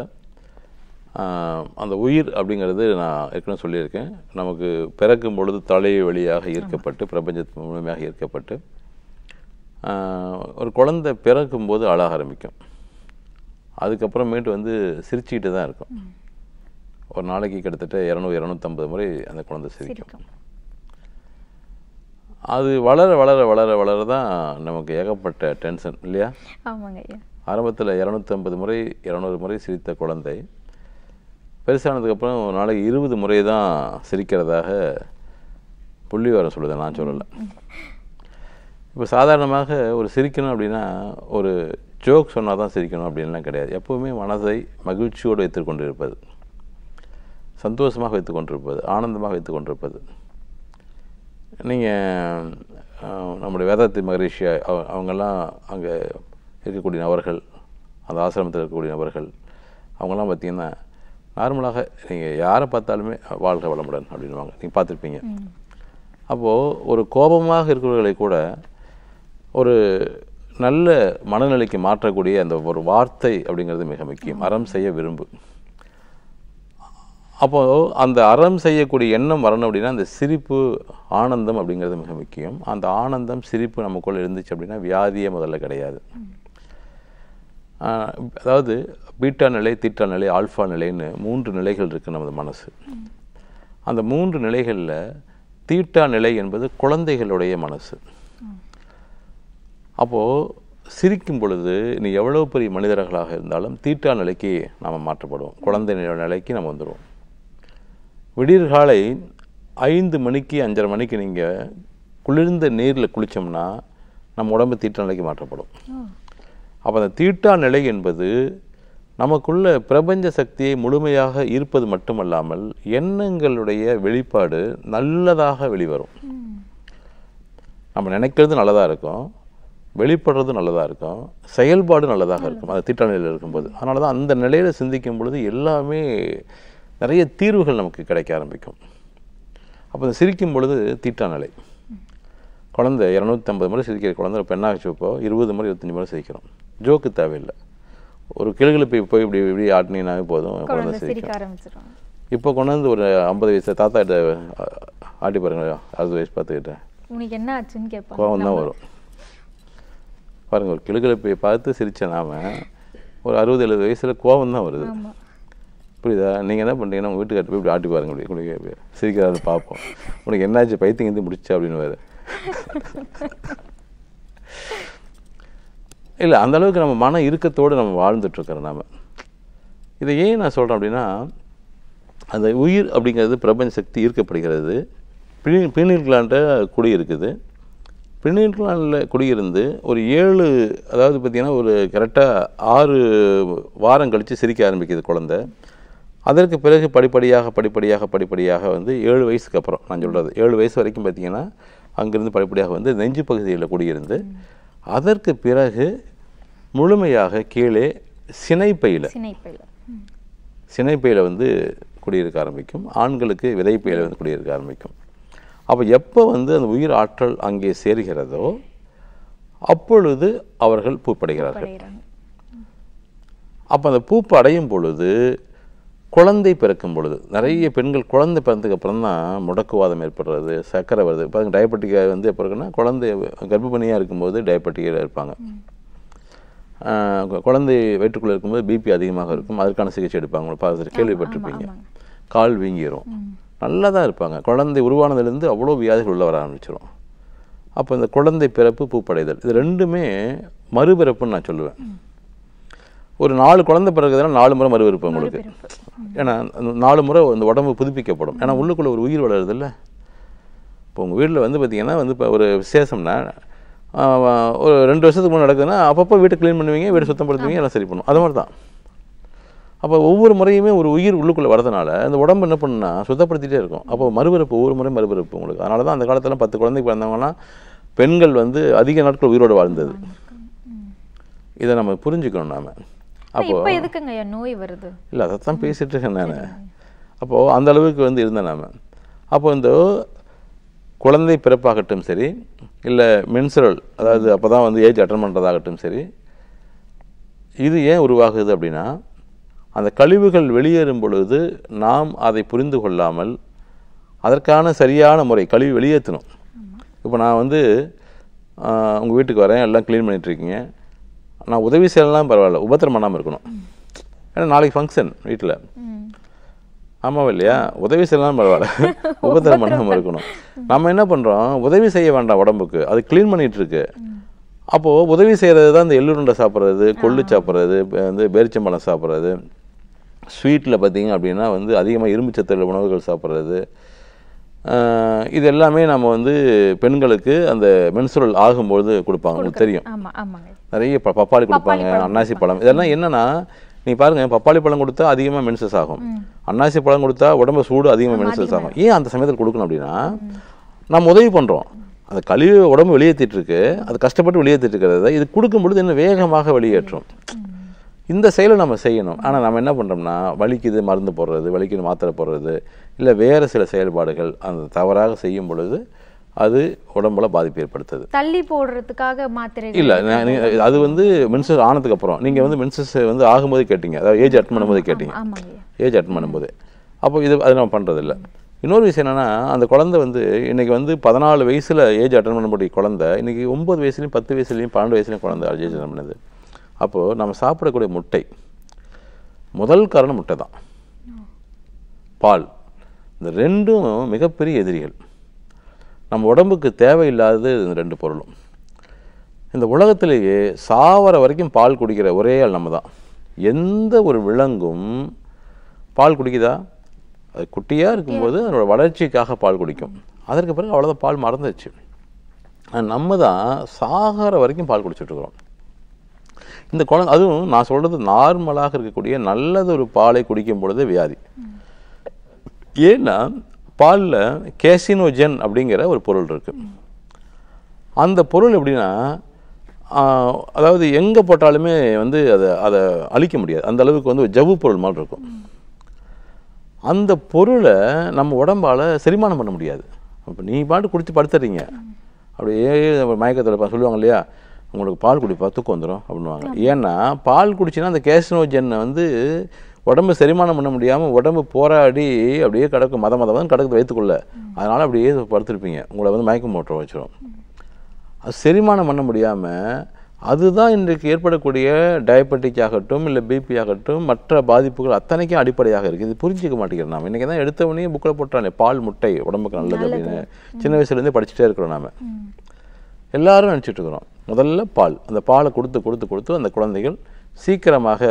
அந்த உயிர் அப்படிங்கிறது நான் ஏற்கனவே சொல்லியிருக்கேன் நமக்கு பிறக்கும் பொழுது தலை வழியாக ஈர்க்கப்பட்டு பிரபஞ்சத்து முழுமையாக ஈர்க்கப்பட்டு ஒரு குழந்தை பிறக்கும் போது ஆரம்பிக்கும் அதுக்கப்புறமேட்டு வந்து சிரிச்சுக்கிட்டு தான் இருக்கும் ஒரு நாளைக்கு கிட்டத்தட்ட இரநூறு இரநூத்தம்பது முறை அந்த குழந்தை சிரிக்கும் அது வளர வளர வளர வளர தான் நமக்கு ஏகப்பட்ட டென்ஷன் இல்லையா ஆமாங்க ஆரம்பத்தில் இரநூத்தம்பது முறை இரநூறு முறை சிரித்த குழந்தை பெருசானதுக்கப்புறம் ஒரு நாளைக்கு இருபது முறை தான் சிரிக்கிறதாக புள்ளி வர சொல்லுது நான் சொல்லலை இப்போ சாதாரணமாக ஒரு சிரிக்கணும் அப்படின்னா ஒரு ஜோக் சொன்னால் தான் சிரிக்கணும் அப்படின்லாம் கிடையாது எப்போவுமே மனதை மகிழ்ச்சியோடு வைத்து கொண்டிருப்பது சந்தோஷமாக வைத்து கொண்டிருப்பது ஆனந்தமாக வைத்து கொண்டிருப்பது நீங்கள் நம்முடைய வேதாத்தி மகரிஷி அவங்கெல்லாம் அங்கே இருக்கக்கூடிய நபர்கள் அந்த ஆசிரமத்தில் இருக்கக்கூடிய நபர்கள் அவங்கெல்லாம் பார்த்திங்கன்னா நார்மலாக நீங்கள் யாரை பார்த்தாலுமே வாழ்க வளமுடன் அப்படின்வாங்க நீங்கள் பார்த்துருப்பீங்க அப்போது ஒரு கோபமாக இருக்கிறவர்களை கூட ஒரு நல்ல மனநிலைக்கு மாற்றக்கூடிய அந்த ஒரு வார்த்தை அப்படிங்கிறது மிக முக்கியம் அறம் செய்ய விரும்பு அப்போது அந்த அறம் செய்யக்கூடிய எண்ணம் வரணும் அப்படின்னா அந்த சிரிப்பு ஆனந்தம் அப்படிங்கிறது மிக முக்கியம் அந்த ஆனந்தம் சிரிப்பு நமக்குள்ளே இருந்துச்சு அப்படின்னா வியாதியே முதல்ல கிடையாது அதாவது பீட்டா நிலை தீட்டா நிலை ஆல்ஃபா நிலைன்னு மூன்று நிலைகள் இருக்குது நமது மனசு அந்த மூன்று நிலைகளில் தீட்டா நிலை என்பது குழந்தைகளுடைய மனசு அப்போது சிரிக்கும் பொழுது நீ எவ்வளோ பெரிய மனிதர்களாக இருந்தாலும் தீட்டா நிலைக்கு நாம் மாற்றப்படுவோம் குழந்தை நிலைக்கு நம்ம வந்துடுவோம் விடியற்காலை ஐந்து மணிக்கு அஞ்சரை மணிக்கு நீங்கள் குளிர்ந்த நீரில் குளித்தோம்னா நம்ம உடம்பு தீட்ட நிலைக்கு மாற்றப்படும் அப்போ அந்த தீட்டா நிலை என்பது நமக்குள்ள பிரபஞ்ச சக்தியை முழுமையாக ஈர்ப்பது மட்டுமல்லாமல் எண்ணங்களுடைய வெளிப்பாடு நல்லதாக வெளிவரும் நம்ம நினைக்கிறது நல்லதாக இருக்கும் வெளிப்படுறது நல்லதாக இருக்கும் செயல்பாடு நல்லதாக இருக்கும் அது திட்ட நிலையில் இருக்கும்போது அதனால தான் அந்த நிலையில் சிந்திக்கும் பொழுது எல்லாமே நிறைய தீர்வுகள் நமக்கு கிடைக்க ஆரம்பிக்கும் அப்போ இந்த சிரிக்கும் பொழுது தீட்டா நிலை குழந்தை இரநூத்தம்பது முறை சிரிக்கிற குழந்தை பெண்ணாக வச்சுப்போ இருபது முறை இருபத்தஞ்சி முறை சிரிக்கிறோம் ஜோக்கு தேவையில்லை ஒரு கிளுகிழப்பை போய் இப்படி இப்படி ஆட்டினாவே போதும் குழந்தை சிரிக்கும் இப்போ கொண்டாந்து ஒரு ஐம்பது வயசு தாத்தா கிட்ட ஆட்டி பாருங்க அறுபது வயசு பார்த்துக்கிட்டேன் உனக்கு என்ன ஆச்சுன்னு கேட்போம் கோவம் தான் வரும் பாருங்கள் ஒரு கிளுகிழப்பை பார்த்து சிரித்த நாம ஒரு அறுபது எழுபது வயசில் கோவம் தான் வருது புரியுதா நீங்கள் என்ன பண்ணுறீங்கன்னா உங்கள் வீட்டுக்கார்ட்ட போய் இப்படி ஆட்டி பாருங்க அப்படி குடிக்க பார்ப்போம் உனக்கு என்னாச்சு பைத்தியம் இருந்து முடிச்சா அப்படின்னு வேறு இல்லை அந்த அளவுக்கு நம்ம மன இறுக்கத்தோடு நம்ம வாழ்ந்துட்டுருக்கிறோம் நாம் இதை ஏன் நான் சொல்கிறேன் அப்படின்னா அந்த உயிர் அப்படிங்கிறது பிரபஞ்ச சக்தி ஈர்க்கப்படுகிறது பிணி பிளீனிர்கிளாண்ட குடியிருக்குது பிளீனிர்கிளாண்டில் குடியிருந்து ஒரு ஏழு அதாவது பார்த்திங்கன்னா ஒரு கரெக்டாக ஆறு வாரம் கழித்து சிரிக்க ஆரம்பிக்குது குழந்தை அதற்கு பிறகு படிப்படியாக படிப்படியாக படிப்படியாக வந்து ஏழு வயசுக்கு அப்புறம் நான் சொல்கிறது ஏழு வயசு வரைக்கும் பார்த்திங்கன்னா அங்கேருந்து படிப்படியாக வந்து நெஞ்சு பகுதியில் குடியிருந்து அதற்கு பிறகு முழுமையாக கீழே சினைப்பையில் சினைப்பையில் வந்து குடியிருக்க ஆரம்பிக்கும் ஆண்களுக்கு விதைப்பையில் வந்து குடியிருக்க ஆரம்பிக்கும் அப்போ எப்போ வந்து அந்த உயிர் ஆற்றல் அங்கே சேர்கிறதோ அப்பொழுது அவர்கள் பூப்படைகிறார்கள் அப்போ அந்த பூப்பு அடையும் பொழுது குழந்தை பிறக்கும் பொழுது நிறைய பெண்கள் குழந்தை பிறந்ததுக்கு அப்புறம் தான் முடக்குவாதம் ஏற்படுறது சர்க்கரை வருது இப்போ டயபெட்டிக்காக வந்து எப்போ இருக்குன்னா குழந்தை கர்ப்பிணியாக இருக்கும்போது டயபெட்டிக்கில் இருப்பாங்க குழந்தை வயிற்றுக்குள்ளே இருக்கும்போது பிபி அதிகமாக இருக்கும் அதற்கான சிகிச்சை எடுப்பாங்க பார்த்து கேள்விப்பட்டிருப்பீங்க கால் வீங்கிடும் நல்லா தான் இருப்பாங்க குழந்தை உருவானதுலேருந்து அவ்வளோ வியாதிகள் உள்ள வர ஆரம்பிச்சிடும் அப்போ இந்த குழந்தை பிறப்பு பூப்படைதல் இது ரெண்டுமே மறுபிறப்புன்னு நான் சொல்லுவேன் ஒரு நாலு குழந்தை பிறகுதுன்னா நாலு முறை மறுவிருப்பு உங்களுக்கு ஏன்னா நாலு முறை இந்த உடம்பு புதுப்பிக்கப்படும் ஏன்னா உள்ளுக்குள்ளே ஒரு உயிர் இல்லை இப்போ உங்கள் வீட்டில் வந்து பார்த்திங்கன்னா வந்து இப்போ ஒரு விசேஷம்னா ஒரு ரெண்டு வருஷத்துக்கு முன்னாடி நடக்குதுன்னா அப்பப்போ வீட்டை க்ளீன் பண்ணுவீங்க வீடு சுத்தப்படுத்துவீங்க எல்லாம் சரி பண்ணும் அது மாதிரி தான் அப்போ ஒவ்வொரு முறையுமே ஒரு உயிர் உள்ளுக்குள்ளே வரதுனால இந்த உடம்பு என்ன பண்ணுன்னா சுத்தப்படுத்திகிட்டே இருக்கும் அப்போ மறுபிறப்பு ஒவ்வொரு முறை மறுபிறப்பு உங்களுக்கு அதனால தான் அந்த காலத்தில் பத்து குழந்தைக்கு பிறந்தவங்கலாம் பெண்கள் வந்து அதிக நாட்கள் உயிரோடு வாழ்ந்தது இதை நம்ம புரிஞ்சுக்கணும் நாம அப்போ எதுக்குங்க நோய் வருது இல்லை அதை தான் பேசிட்டு இருக்கேன் நான் அப்போது அந்த அளவுக்கு வந்து இருந்தேன் நாம அப்போ இந்த குழந்தை பிறப்பாகட்டும் சரி இல்லை மென்சுரல் அதாவது அப்போ தான் வந்து ஏஜ் அட்டன் பண்ணுறதாகட்டும் சரி இது ஏன் உருவாகுது அப்படின்னா அந்த கழிவுகள் வெளியேறும் பொழுது நாம் அதை புரிந்து கொள்ளாமல் அதற்கான சரியான முறை கழிவு வெளியேற்றணும் இப்போ நான் வந்து உங்கள் வீட்டுக்கு வரேன் எல்லாம் க்ளீன் பண்ணிகிட்ருக்கீங்க ஆனால் உதவி செய்யலாம் பரவாயில்ல உபத்திரம் பண்ணாமல் இருக்கணும் ஏன்னா நாளைக்கு ஃபங்க்ஷன் வீட்டில் ஆமாம் இல்லையா உதவி செய்யலாம் பரவாயில்ல உபத்திரம் பண்ணாமல் இருக்கணும் நம்ம என்ன பண்ணுறோம் உதவி செய்ய வேண்டாம் உடம்புக்கு அது க்ளீன் பண்ணிகிட்ருக்கு அப்போது உதவி செய்கிறது தான் இந்த எள்ளுருண்டை சாப்பிட்றது கொள்ளு சாப்பிட்றது வந்து பேரிச்சம்பழம் சாப்பிட்றது ஸ்வீட்டில் பார்த்திங்க அப்படின்னா வந்து அதிகமாக இரும்புச்சத்துள்ள உணவுகள் சாப்பிட்றது இது எல்லாமே நம்ம வந்து பெண்களுக்கு அந்த மென்சுரல் ஆகும்பொழுது கொடுப்பாங்க உங்களுக்கு தெரியும் நிறைய பப்பாளி கொடுப்பாங்க அன்னாசி பழம் இதெல்லாம் என்னன்னா நீ பாருங்க பப்பாளி பழம் கொடுத்தா அதிகமாக மென்சஸ் ஆகும் அன்னாசி பழம் கொடுத்தா உடம்பு சூடு அதிகமாக மென்சஸ் ஆகும் ஏன் அந்த சமயத்தில் கொடுக்கணும் அப்படின்னா நம்ம உதவி பண்ணுறோம் அந்த கழிவு உடம்பு வெளியேற்றிட்டு இருக்கு அது கஷ்டப்பட்டு வெளியேற்றிட்டு இருக்கிறத இது கொடுக்கும் பொழுது இன்னும் வேகமாக வெளியேற்றும் இந்த செயலை நம்ம செய்யணும் ஆனால் நம்ம என்ன பண்ணுறோம்னா வலிக்குது மருந்து போடுறது வலிக்குது மாத்திரை போடுறது இல்லை வேறு சில செயல்பாடுகள் அந்த தவறாக செய்யும் பொழுது அது உடம்புல பாதிப்பு ஏற்படுத்துது தள்ளி போடுறதுக்காக மாத்திரை இல்ல அது வந்து மின்சர் ஆனதுக்கு அப்புறம் நீங்கள் வந்து மென்சஸ் வந்து ஆகும்போது கேட்டீங்க அதாவது ஏஜ் அட்டன் பண்ணும்போது கேட்டீங்க ஏஜ் அட்டன் பண்ணும்போது அப்போ இது அது நம்ம பண்ணுறதில்ல இன்னொரு விஷயம் என்னன்னா அந்த குழந்தை வந்து இன்றைக்கி வந்து பதினாலு வயசில் ஏஜ் அட்டன் பண்ண குழந்தை இன்னைக்கு ஒம்பது வயசுலேயும் பத்து வயசுலேயும் பன்னெண்டு வயசுலேயும் குழந்தை ஏஜ் அட்டன் பண்ணுது அப்போது நம்ம சாப்பிடக்கூடிய முட்டை முதல் காரணம் முட்டை தான் பால் இந்த ரெண்டும் மிகப்பெரிய எதிரிகள் நம்ம உடம்புக்கு தேவையில்லாதது இந்த ரெண்டு பொருளும் இந்த உலகத்திலேயே சாவர வரைக்கும் பால் குடிக்கிற ஒரே ஆள் நம்ம தான் எந்த ஒரு விலங்கும் பால் குடிக்குதா அது குட்டியாக இருக்கும்போது அதனோட வளர்ச்சிக்காக பால் குடிக்கும் அதற்கு பிறகு அவ்வளோதான் பால் மறந்துச்சு நம்ம தான் சாகர வரைக்கும் பால் குடிச்சிட்ருக்குறோம் இந்த குழந்தை அதுவும் நான் சொல்கிறது நார்மலாக இருக்கக்கூடிய நல்லது ஒரு பாலை குடிக்கும் பொழுது வியாதி ஏன்னா பாலில் கேசினோஜென் அப்படிங்கிற ஒரு பொருள் இருக்குது அந்த பொருள் எப்படின்னா அதாவது எங்கே போட்டாலுமே வந்து அதை அதை அழிக்க முடியாது அந்த அளவுக்கு வந்து ஜவ்வு பொருள் மாதிரி இருக்கும் அந்த பொருளை நம்ம உடம்பால் செரிமானம் பண்ண முடியாது இப்போ நீ பாட்டு குடித்து படுத்துறீங்க அப்படியே மயக்கத்தில் சொல்லுவாங்க இல்லையா உங்களுக்கு பால் குடிப்பா தூக்கம் வந்துடும் அப்படின்வாங்க ஏன்னா பால் குடிச்சுன்னா அந்த கேசினோஜென்னை வந்து உடம்பு செரிமானம் பண்ண முடியாமல் உடம்பு போராடி அப்படியே கிடக்கும் மத மதம் கிடக்குது வைத்துக்குள்ள அதனால் அப்படியே படுத்திருப்பீங்க உங்களை வந்து மயக்கம் மோட்டர் வச்சிடும் அது செரிமானம் பண்ண முடியாமல் அதுதான் இன்றைக்கு ஏற்படக்கூடிய டயபெட்டிக் ஆகட்டும் இல்லை பிபி ஆகட்டும் மற்ற பாதிப்புகள் அத்தனைக்கும் அடிப்படையாக இருக்குது இது புரிஞ்சிக்க மாட்டேங்கிறோம் நாம் இன்றைக்கி தான் எடுத்தவனே புக்கில் போட்டானே பால் முட்டை உடம்புக்கு நல்லது அப்படின்னு சின்ன வயசுலேருந்தே படிச்சுட்டே இருக்கிறோம் நாம் எல்லாரும் நினச்சிட்டு இருக்கிறோம் முதல்ல பால் அந்த பாலை கொடுத்து கொடுத்து கொடுத்து அந்த குழந்தைகள் சீக்கிரமாக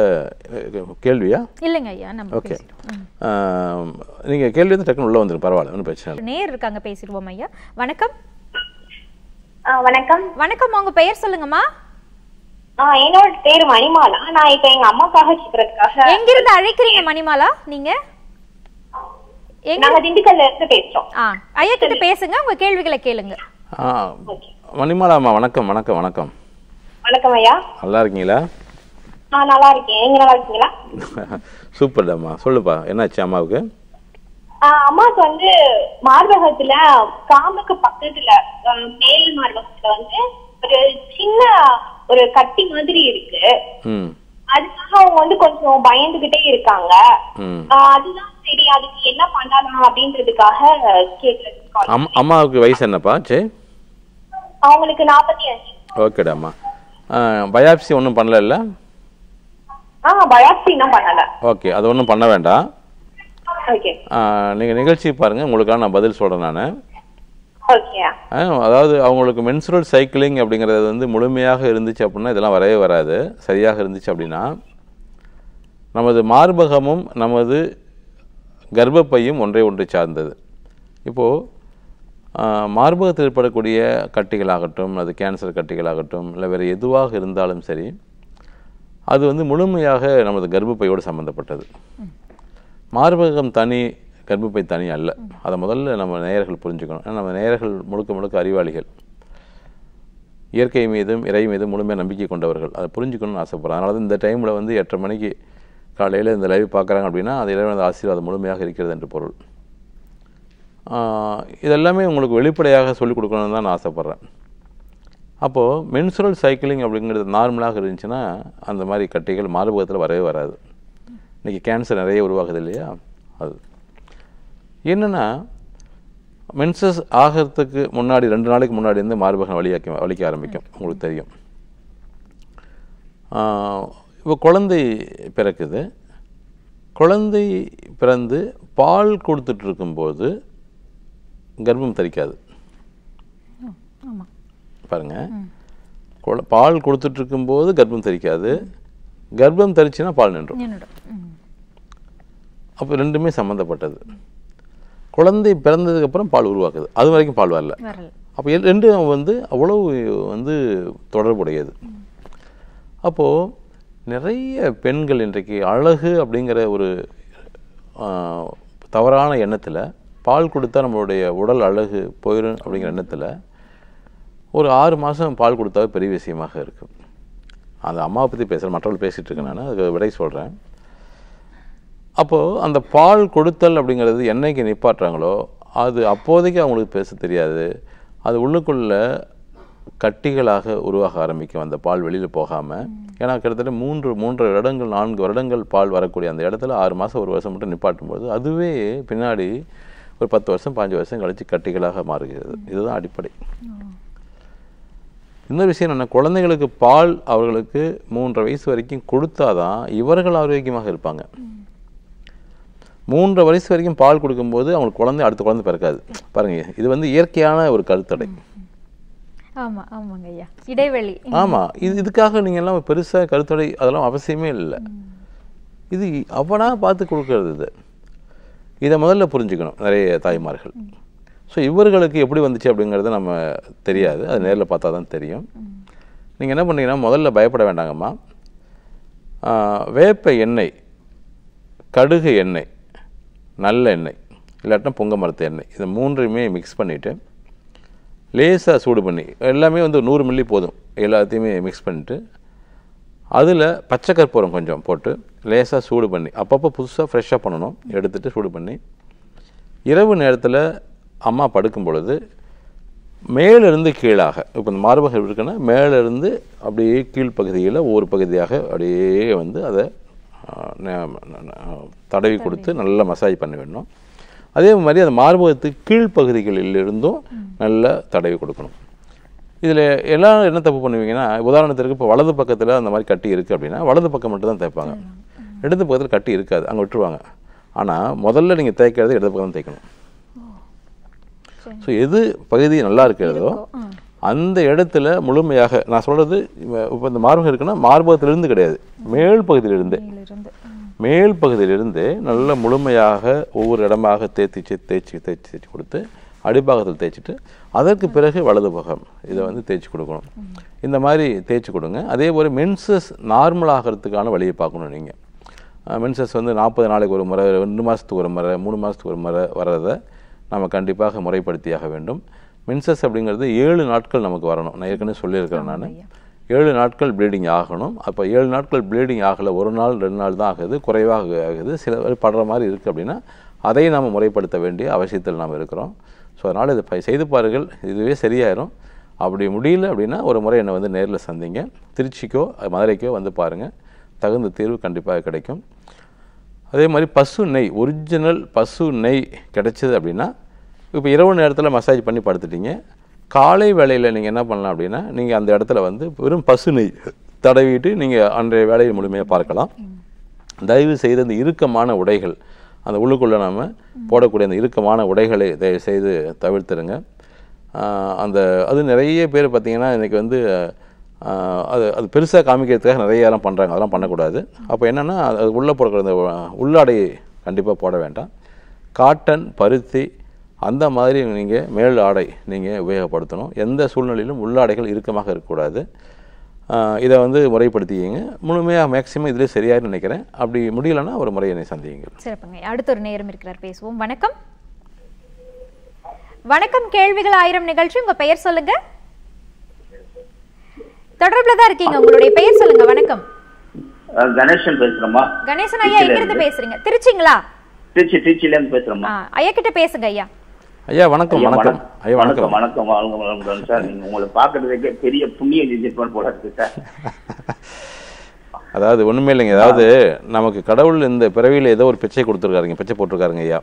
கேள்வியா இல்லைங்க ஐயா நம்ம ஓகே நீங்கள் கேள்வி வந்து டக்குனு உள்ள வந்துடும் பரவாயில்ல ஒன்றும் பிரச்சனை நேர் இருக்காங்க பேசிடுவோம் ஐயா வணக்கம் வணக்கம் வணக்கம் உங்க பெயர் சொல்லுங்கம்மா என்னோட பேர் மணிமாலா நான் இப்ப எங்க அம்மாக்காக கேக்குறதுக்காக எங்க இருந்து அழைக்கிறீங்க மணிமாலா நீங்க நாங்க ஐயா கிட்ட பேசுங்க உங்க கேள்விகளை கேளுங்க மணிமாலா அம்மா வணக்கம் வணக்கம் வணக்கம் வணக்கம் ஐயா நல்லா இருக்கீங்களா நல்லா இருக்கேன் நீங்க நல்லா இருக்கீங்களா சூப்பர் சூப்பர்டாமா சொல்லுப்பா என்னாச்சு அம்மாவுக்கு அம்மாவுக்கு வந்து மார்பகத்துல காம்புக்கு பக்கத்துல மேல் மார்பகத்துல வந்து ஒரு சின்ன ஒரு கட்டி மாதிரி இருக்கு அதுக்காக அவங்க வந்து கொஞ்சம் பயந்துகிட்டே இருக்காங்க அதுதான் சரி அதுக்கு என்ன பண்ணலாம் அப்படின்றதுக்காக கேக்குறது அம்மாவுக்கு வயசு என்னப்பா சே அவங்களுக்கு நாற்பத்தி அஞ்சு ஓகேடாமா பயாப்சி ஒன்றும் பண்ணல ஓகே அது ஒன்றும் பண்ண வேண்டாம் நீங்கள் நிகழ்ச்சி பாருங்க உங்களுக்காக நான் பதில் சொல்கிறேன் நான் அதாவது அவங்களுக்கு மென்சுரல் சைக்கிளிங் அப்படிங்கிறது வந்து முழுமையாக இருந்துச்சு அப்படின்னா இதெல்லாம் வரவே வராது சரியாக இருந்துச்சு அப்படின்னா நமது மார்பகமும் நமது கர்ப்பப்பையும் ஒன்றை ஒன்று சார்ந்தது இப்போது மார்பகத்தில் ஏற்படக்கூடிய கட்டிகளாகட்டும் அது கேன்சர் கட்டிகளாகட்டும் இல்லை வேறு எதுவாக இருந்தாலும் சரி அது வந்து முழுமையாக நமது கர்ப்பப்பையோடு சம்மந்தப்பட்டது மார்பகம் தனி கர்ப்பப்பை தனி அல்ல அதை முதல்ல நம்ம நேயர்கள் புரிஞ்சுக்கணும் ஏன்னா நம்ம நேயர்கள் முழுக்க முழுக்க அறிவாளிகள் இயற்கை மீதும் இறை மீதும் முழுமையாக நம்பிக்கை கொண்டவர்கள் அதை புரிஞ்சுக்கணும்னு ஆசைப்படுறேன் அதனால தான் இந்த டைமில் வந்து எட்டரை மணிக்கு காலையில் இந்த லைவ் பார்க்குறாங்க அப்படின்னா அது இறைவனது ஆசீர்வாதம் முழுமையாக இருக்கிறது என்று பொருள் இதெல்லாமே உங்களுக்கு வெளிப்படையாக சொல்லிக் கொடுக்கணும்னு தான் நான் ஆசைப்பட்றேன் அப்போது மென்சுரல் சைக்கிளிங் அப்படிங்கிறது நார்மலாக இருந்துச்சுன்னா அந்த மாதிரி கட்டிகள் மார்பகத்தில் வரவே வராது இன்றைக்கி கேன்சர் நிறைய உருவாகுது இல்லையா அது என்னென்னா மென்சஸ் ஆகிறதுக்கு முன்னாடி ரெண்டு நாளைக்கு முன்னாடி இருந்து மார்பகம் வலியாக்கி வலிக்க ஆரம்பிக்கும் உங்களுக்கு தெரியும் இப்போ குழந்தை பிறக்குது குழந்தை பிறந்து பால் கொடுத்துட்ருக்கும்போது கர்ப்பம் தரிக்காது ஆமாம் பாருங்கள் பால் கொடுத்துட்ருக்கும்போது கர்ப்பம் தரிக்காது கர்ப்பம் தரிச்சுன்னா பால் நின்றும் அப்போ ரெண்டுமே சம்மந்தப்பட்டது குழந்தை பிறந்ததுக்கப்புறம் பால் உருவாக்குது அது வரைக்கும் பால் வரல அப்போ ரெண்டும் வந்து அவ்வளவு வந்து தொடர்புடையது அப்போது நிறைய பெண்கள் இன்றைக்கு அழகு அப்படிங்கிற ஒரு தவறான எண்ணத்தில் பால் கொடுத்தா நம்மளுடைய உடல் அழகு போயிடும் அப்படிங்கிற எண்ணத்தில் ஒரு ஆறு மாதம் பால் கொடுத்தா பெரிய விஷயமாக இருக்கும் அந்த அம்மாவை பற்றி பேசுகிற மற்றவர்கள் பேசிகிட்டு இருக்கேன் நான் அதுக்கு விடை சொல்கிறேன் அப்போது அந்த பால் கொடுத்தல் அப்படிங்கிறது என்னைக்கு நிப்பாட்டுறாங்களோ அது அப்போதைக்கு அவங்களுக்கு பேச தெரியாது அது உள்ளுக்குள்ளே கட்டிகளாக உருவாக ஆரம்பிக்கும் அந்த பால் வெளியில் போகாமல் ஏன்னா கிட்டத்தட்ட மூன்று மூன்று வருடங்கள் நான்கு வருடங்கள் பால் வரக்கூடிய அந்த இடத்துல ஆறு மாதம் ஒரு வருஷம் மட்டும் நிப்பாட்டும்போது அதுவே பின்னாடி ஒரு பத்து வருஷம் பாஞ்சு வருஷம் கழித்து கட்டிகளாக மாறுகிறது இதுதான் அடிப்படை இன்னொரு விஷயம் என்ன குழந்தைங்களுக்கு பால் அவர்களுக்கு மூன்றரை வயசு வரைக்கும் கொடுத்தாதான் இவர்கள் ஆரோக்கியமாக இருப்பாங்க மூன்று வயசு வரைக்கும் பால் கொடுக்கும்போது அவங்களுக்கு குழந்தை அடுத்த குழந்தை பிறக்காது பாருங்க இது வந்து இயற்கையான ஒரு கருத்தடை இடைவெளி ஆமாம் இது இதுக்காக நீங்கள் எல்லாம் பெருசாக கருத்தடை அதெல்லாம் அவசியமே இல்லை இது அவனாக பார்த்து கொடுக்கறது இது இதை முதல்ல புரிஞ்சுக்கணும் நிறைய தாய்மார்கள் ஸோ இவர்களுக்கு எப்படி வந்துச்சு அப்படிங்கிறது நம்ம தெரியாது அது நேரில் பார்த்தா தான் தெரியும் நீங்கள் என்ன பண்ணீங்கன்னா முதல்ல பயப்பட வேண்டாங்கம்மா வேப்ப எண்ணெய் கடுகு எண்ணெய் நல்ல எண்ணெய் இல்லாட்டினா புங்க மரத்து எண்ணெய் இது மூன்றையுமே மிக்ஸ் பண்ணிவிட்டு லேசாக சூடு பண்ணி எல்லாமே வந்து நூறு மில்லி போதும் எல்லாத்தையுமே மிக்ஸ் பண்ணிவிட்டு அதில் பச்சை கற்பூரம் கொஞ்சம் போட்டு லேசாக சூடு பண்ணி அப்பப்போ புதுசாக ஃப்ரெஷ்ஷாக பண்ணணும் எடுத்துகிட்டு சூடு பண்ணி இரவு நேரத்தில் அம்மா படுக்கும் பொழுது மேலிருந்து கீழாக இப்போ இந்த மார்பகம் இருக்குன்னா மேலிருந்து அப்படியே கீழ்ப்பகுதியில் ஒரு பகுதியாக அப்படியே வந்து அதை தடவி கொடுத்து நல்லா மசாஜ் பண்ண வேணும் அதே மாதிரி அந்த மார்பகத்து கீழ்ப்பகுதிகளிலிருந்தும் நல்ல தடவி கொடுக்கணும் இதில் எல்லாம் என்ன தப்பு பண்ணுவீங்கன்னா உதாரணத்திற்கு இப்போ வலது பக்கத்தில் அந்த மாதிரி கட்டி இருக்குது அப்படின்னா வலது பக்கம் மட்டும் தான் தைப்பாங்க இடது பக்கத்தில் கட்டி இருக்காது அங்கே விட்டுருவாங்க ஆனால் முதல்ல நீங்கள் தேய்க்கிறது இடது பக்கம் தான் தேய்க்கணும் ஸோ எது பகுதி நல்லா இருக்கிறதோ அந்த இடத்துல முழுமையாக நான் சொல்கிறது இப்போ இந்த மார்பகம் இருக்குன்னா மார்பகத்திலிருந்து கிடையாது மேல் பகுதியிலிருந்து மேல் பகுதியிலிருந்து நல்ல முழுமையாக ஒவ்வொரு இடமாக தேய்ச்சி தேய்ச்சி தேய்ச்சி தேய்ச்சி கொடுத்து அடிப்பாகத்தில் தேய்ச்சிட்டு அதற்கு பிறகு வலது பகம் இதை வந்து தேய்ச்சி கொடுக்கணும் இந்த மாதிரி தேய்ச்சி கொடுங்க அதே போல் மென்சஸ் நார்மல் ஆகிறதுக்கான வழியை பார்க்கணும் நீங்கள் மென்சஸ் வந்து நாற்பது நாளைக்கு ஒரு முறை ரெண்டு மாதத்துக்கு ஒரு முறை மூணு மாதத்துக்கு ஒரு முறை வர்றதை நம்ம கண்டிப்பாக முறைப்படுத்தியாக வேண்டும் மின்சஸ் அப்படிங்கிறது ஏழு நாட்கள் நமக்கு வரணும் நான் ஏற்கனவே சொல்லியிருக்கிறேன் நான் ஏழு நாட்கள் ப்ளீடிங் ஆகணும் அப்போ ஏழு நாட்கள் ப்ளீடிங் ஆகலை ஒரு நாள் ரெண்டு நாள் தான் ஆகுது குறைவாக ஆகுது சில படுற மாதிரி இருக்குது அப்படின்னா அதையும் நாம் முறைப்படுத்த வேண்டிய அவசியத்தில் நாம் இருக்கிறோம் ஸோ அதனால் இது செய்து பாருங்கள் இதுவே சரியாயிரும் அப்படி முடியல அப்படின்னா ஒரு முறை என்னை வந்து நேரில் சந்திங்க திருச்சிக்கோ மதுரைக்கோ வந்து பாருங்கள் தகுந்த தீர்வு கண்டிப்பாக கிடைக்கும் அதே மாதிரி பசு நெய் ஒரிஜினல் பசு நெய் கிடச்சிது அப்படின்னா இப்போ இரவு நேரத்தில் மசாஜ் பண்ணி படுத்துட்டீங்க காலை வேலையில் நீங்கள் என்ன பண்ணலாம் அப்படின்னா நீங்கள் அந்த இடத்துல வந்து வெறும் பசு நெய் தடவிட்டு நீங்கள் அன்றைய வேலையை முழுமையாக பார்க்கலாம் தயவு செய்து அந்த இறுக்கமான உடைகள் அந்த உள்ளுக்குள்ளே நாம் போடக்கூடிய அந்த இறுக்கமான உடைகளை தயவு செய்து தவிர்த்துருங்க அந்த அது நிறைய பேர் பார்த்திங்கன்னா இன்றைக்கி வந்து அது அது பெருசாக காமிக்கிறதுக்காக நிறையலாம் பண்ணுறாங்க அதெல்லாம் பண்ணக்கூடாது அப்போ என்னென்னா அது உள்ளே போடுற இந்த உள்ளாடை கண்டிப்பாக போட வேண்டாம் காட்டன் பருத்தி அந்த மாதிரி நீங்கள் மேல் ஆடை நீங்கள் உபயோகப்படுத்தணும் எந்த சூழ்நிலையிலும் உள்ளாடைகள் இறுக்கமாக இருக்கக்கூடாது இதை வந்து முறைப்படுத்திக்கிங்க முழுமையாக மேக்சிமம் இதில் சரியாக நினைக்கிறேன் அப்படி முடியலன்னா ஒரு முறை என்னை சந்தியுங்க சிறப்புங்க அடுத்த ஒரு நேரம் இருக்கிறார் பேசுவோம் வணக்கம் வணக்கம் கேள்விகள் ஆயிரம் நிகழ்ச்சி உங்கள் பெயர் சொல்லுங்கள் தொடர்புல தான் இருக்கீங்க உங்களுடைய பெயர் சொல்லுங்க வணக்கம் கணேசன் பேசுறோமா கணேசன் ஐயா எங்க இருந்து பேசுறீங்க திருச்சிங்களா திருச்சி திருச்சில இருந்து பேசுறோமா ஐயா கிட்ட பேசுங்க ஐயா ஐயா வணக்கம் வணக்கம் ஐயா வணக்கம் வணக்கம் வணக்கம் வணக்கம் சார் நீங்க உங்களை பாக்குறதுக்கே பெரிய புண்ணிய நிஜப்பான் போல இருக்கு சார் அதாவது ஒண்ணுமே இல்லைங்க அதாவது நமக்கு கடவுள் இந்த பிறவியில ஏதோ ஒரு பிச்சை கொடுத்துருக்காருங்க பிச்சை போட்டிருக்காருங்க ஐயா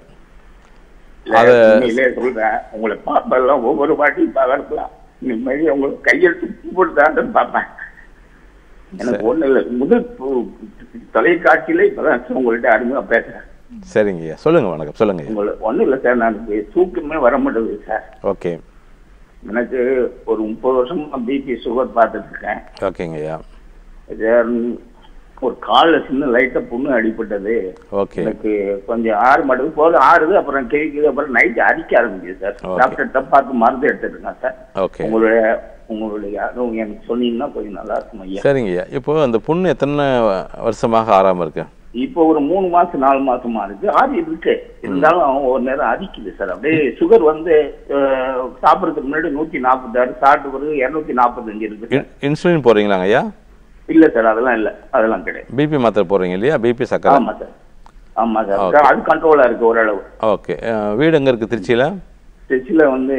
சொல்றேன் உங்களை பாப்பெல்லாம் ஒவ்வொரு வாட்டி பார்க்கலாம் இந்த மாதிரி உங்களுக்கு கையெழுத்து போட்டு தாண்டன்னு பார்ப்பேன் எனக்கு ஒண்ணு இல்லை முதல் தொலைக்காட்சியில இப்பதான் உங்கள்கிட்ட அருமையா பேசுறேன் சரிங்கய்யா சொல்லுங்க வணக்கம் சொல்லுங்க உங்களுக்கு ஒன்றும் இல்லை சார் நான் தூக்கமே வர மாட்டேங்குது சார் ஓகே எனக்கு ஒரு முப்பது வருஷமா பிபி சுகர் பார்த்துட்டு இருக்கேன் ஓகேங்க ஓகேங்கய்யா ஒரு காலில் சின்ன லைட்டாக புண்ணு அடிப்பட்டது எனக்கு கொஞ்சம் ஆறு மடங்கு போல ஆறுது அப்புறம் கிழிக்குது அப்புறம் நைட்டு அடிக்க ஆரம்பிக்குது சார் டாக்டர் டாக்டர்கிட்ட பார்த்து மருந்து எடுத்துருக்கேன் சார் உங்களுடைய உங்களுடைய அதுவும் எனக்கு சொன்னீங்கன்னா கொஞ்சம் நல்லா இருக்கும் ஐயா சரிங்க ஐயா இப்போ அந்த புண்ணு எத்தனை வருஷமாக ஆறாமல் இருக்கு இப்போ ஒரு மூணு மாசம் நாலு மாசமா இருக்கு ஆறி இருக்கு இருந்தாலும் ஒரு நேரம் அரிக்குது சார் அப்படியே சுகர் வந்து சாப்பிடுறதுக்கு முன்னாடி நூத்தி நாற்பத்தாறு சாப்பிட்டு பிறகு இரநூத்தி நாற்பத்தஞ்சு இருக்கு இன்சுலின் போறீங்களா ஐயா இல்ல சார் அதெல்லாம் இல்ல அதெல்லாம் கிடையாது பிபி மாத்திரை போறீங்க இல்லையா பிபி சக்கரை ஆமாம் சார் ஆமாம் சார் அது கண்ட்ரோலாக இருக்கு ஓரளவு ஓகே வீடு எங்க இருக்கு திருச்சியில் திருச்சியில் வந்து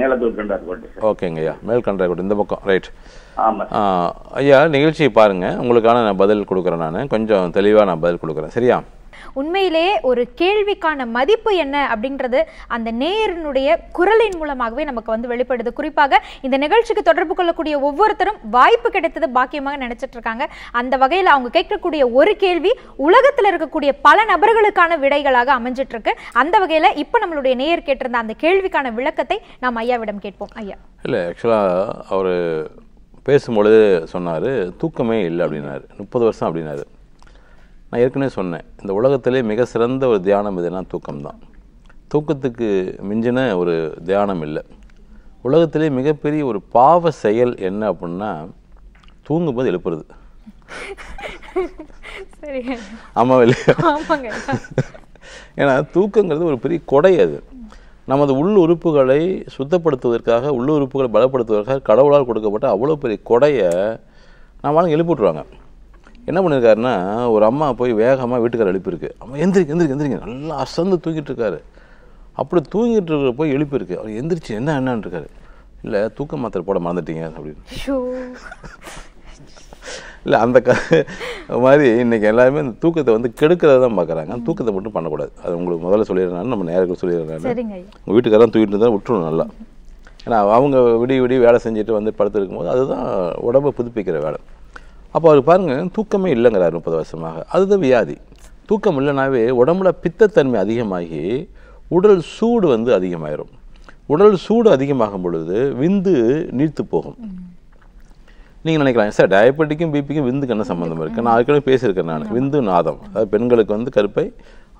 மேலத்தூர் கண்டார்கோட்டை ஓகேங்க ஐயா மேல் கண்டார்கோட்டை இந்த பக்கம் ரைட் ஆமாம் ஐயா நிகழ்ச்சியை பாருங்க உங்களுக்கான நான் பதில் கொடுக்குறேன் நான் கொஞ்சம் தெளிவா நான் பதில் கொடுக்குறேன் சரியா உண்மையிலேயே ஒரு கேள்விக்கான மதிப்பு என்ன அப்படின்றது அந்த நேயரனுடைய குரலின் மூலமாகவே நமக்கு வந்து வெளிப்படுது குறிப்பாக இந்த நிகழ்ச்சிக்கு தொடர்பு கொள்ளக்கூடிய ஒவ்வொருத்தரும் வாய்ப்பு கிடைத்தது பாக்கியமாக நினைச்சிட்டு இருக்காங்க அந்த வகையில் அவங்க கேட்கக்கூடிய ஒரு கேள்வி உலகத்தில் இருக்கக்கூடிய பல நபர்களுக்கான விடைகளாக அமைஞ்சிட்டு இருக்கு அந்த வகையில் இப்போ நம்மளுடைய நேயர் கேட்டிருந்த அந்த கேள்விக்கான விளக்கத்தை நாம் ஐயாவிடம் கேட்போம் ஐயா இல்லை ஆக்சுவலாக அவர் பேசும்பொழுது சொன்னார் தூக்கமே இல்லை அப்படின்னாரு முப்பது வருஷம் அப்படின்னாரு நான் ஏற்கனவே சொன்னேன் இந்த உலகத்திலே மிக சிறந்த ஒரு தியானம் எதுனா தூக்கம்தான் தூக்கத்துக்கு மிஞ்சின ஒரு தியானம் இல்லை உலகத்திலே மிகப்பெரிய ஒரு பாவ செயல் என்ன அப்படின்னா தூங்கும்போது எழுப்புறது ஆமாம் இல்லையா ஏன்னா தூக்கங்கிறது ஒரு பெரிய கொடை அது நமது உள் உறுப்புகளை சுத்தப்படுத்துவதற்காக உள்ளுறுப்புகளை பலப்படுத்துவதற்காக கடவுளால் கொடுக்கப்பட்ட அவ்வளோ பெரிய கொடையை நம்மளால எழுப்பிட்டுருவாங்க என்ன பண்ணியிருக்காருன்னா ஒரு அம்மா போய் வேகமாக வீட்டுக்கார எழுப்பியிருக்கு அம்மா எந்திரிக்கு எந்திரிக்கு எந்திரிங்க நல்லா அசந்து தூங்கிட்டு இருக்காரு அப்படி தூங்கிட்டு இருக்கிற போய் எழுப்பியிருக்கு அவர் எந்திரிச்சு என்ன என்னன்னு இருக்காரு இல்லை தூக்க மாத்திரை போட மறந்துட்டீங்க அப்படின்னு இல்லை அந்த க மாதிரி இன்றைக்கி எல்லாருமே இந்த தூக்கத்தை வந்து கெடுக்கிறத தான் பார்க்குறாங்க தூக்கத்தை மட்டும் பண்ணக்கூடாது அது உங்களுக்கு முதல்ல சொல்லிடுறாங்க நம்ம நேரத்தில் சொல்லிடுறாங்க உங்கள் வீட்டுக்காரன் தூக்கிட்டு இருந்தால் விட்டுரும் நல்லா ஏன்னா அவங்க விடிய விடிய வேலை செஞ்சுட்டு வந்து படுத்துருக்கும் போது அதுதான் உடம்பை புதுப்பிக்கிற வேலை அப்போ அவர் பாருங்கள் தூக்கமே இல்லைங்கிறார் முப்பது வருஷமாக அதுதான் வியாதி தூக்கம் இல்லைனாவே உடம்புல பித்தத்தன்மை அதிகமாகி உடல் சூடு வந்து அதிகமாயிரும் உடல் சூடு அதிகமாகும் பொழுது விந்து நீர்த்து போகும் நீங்கள் நினைக்கலாம் சார் டயபெட்டிக்கும் பிபிக்கும் விந்துக்கு என்ன சம்மந்தம் இருக்குது நான் ஏற்கனவே பேசியிருக்கேன் நான் விந்து நாதம் அதாவது பெண்களுக்கு வந்து கருப்பை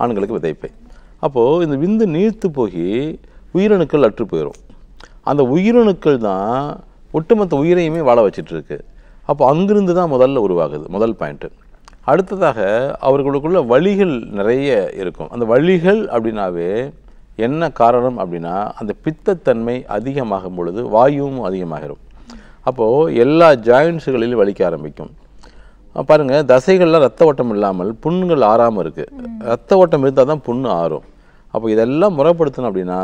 ஆண்களுக்கு விதைப்பை அப்போது இந்த விந்து நீர்த்து போய் உயிரணுக்கள் அற்று போயிடும் அந்த உயிரணுக்கள் தான் ஒட்டுமொத்த உயிரையுமே வாழ வச்சிட்ருக்கு அப்போ அங்கிருந்து தான் முதல்ல உருவாகுது முதல் பாயிண்ட்டு அடுத்ததாக அவர்களுக்குள்ள வழிகள் நிறைய இருக்கும் அந்த வழிகள் அப்படின்னாவே என்ன காரணம் அப்படின்னா அந்த பித்தத்தன்மை அதிகமாகும் பொழுது வாயுவும் அதிகமாகிடும் அப்போது எல்லா ஜாயின்ட்ஸுகளிலும் வலிக்க ஆரம்பிக்கும் பாருங்கள் தசைகளில் ரத்த ஓட்டம் இல்லாமல் புண்ணுகள் ஆறாமல் இருக்குது ரத்த ஓட்டம் இருந்தால் தான் புண்ணு ஆறும் அப்போ இதெல்லாம் முறைப்படுத்தணும் அப்படின்னா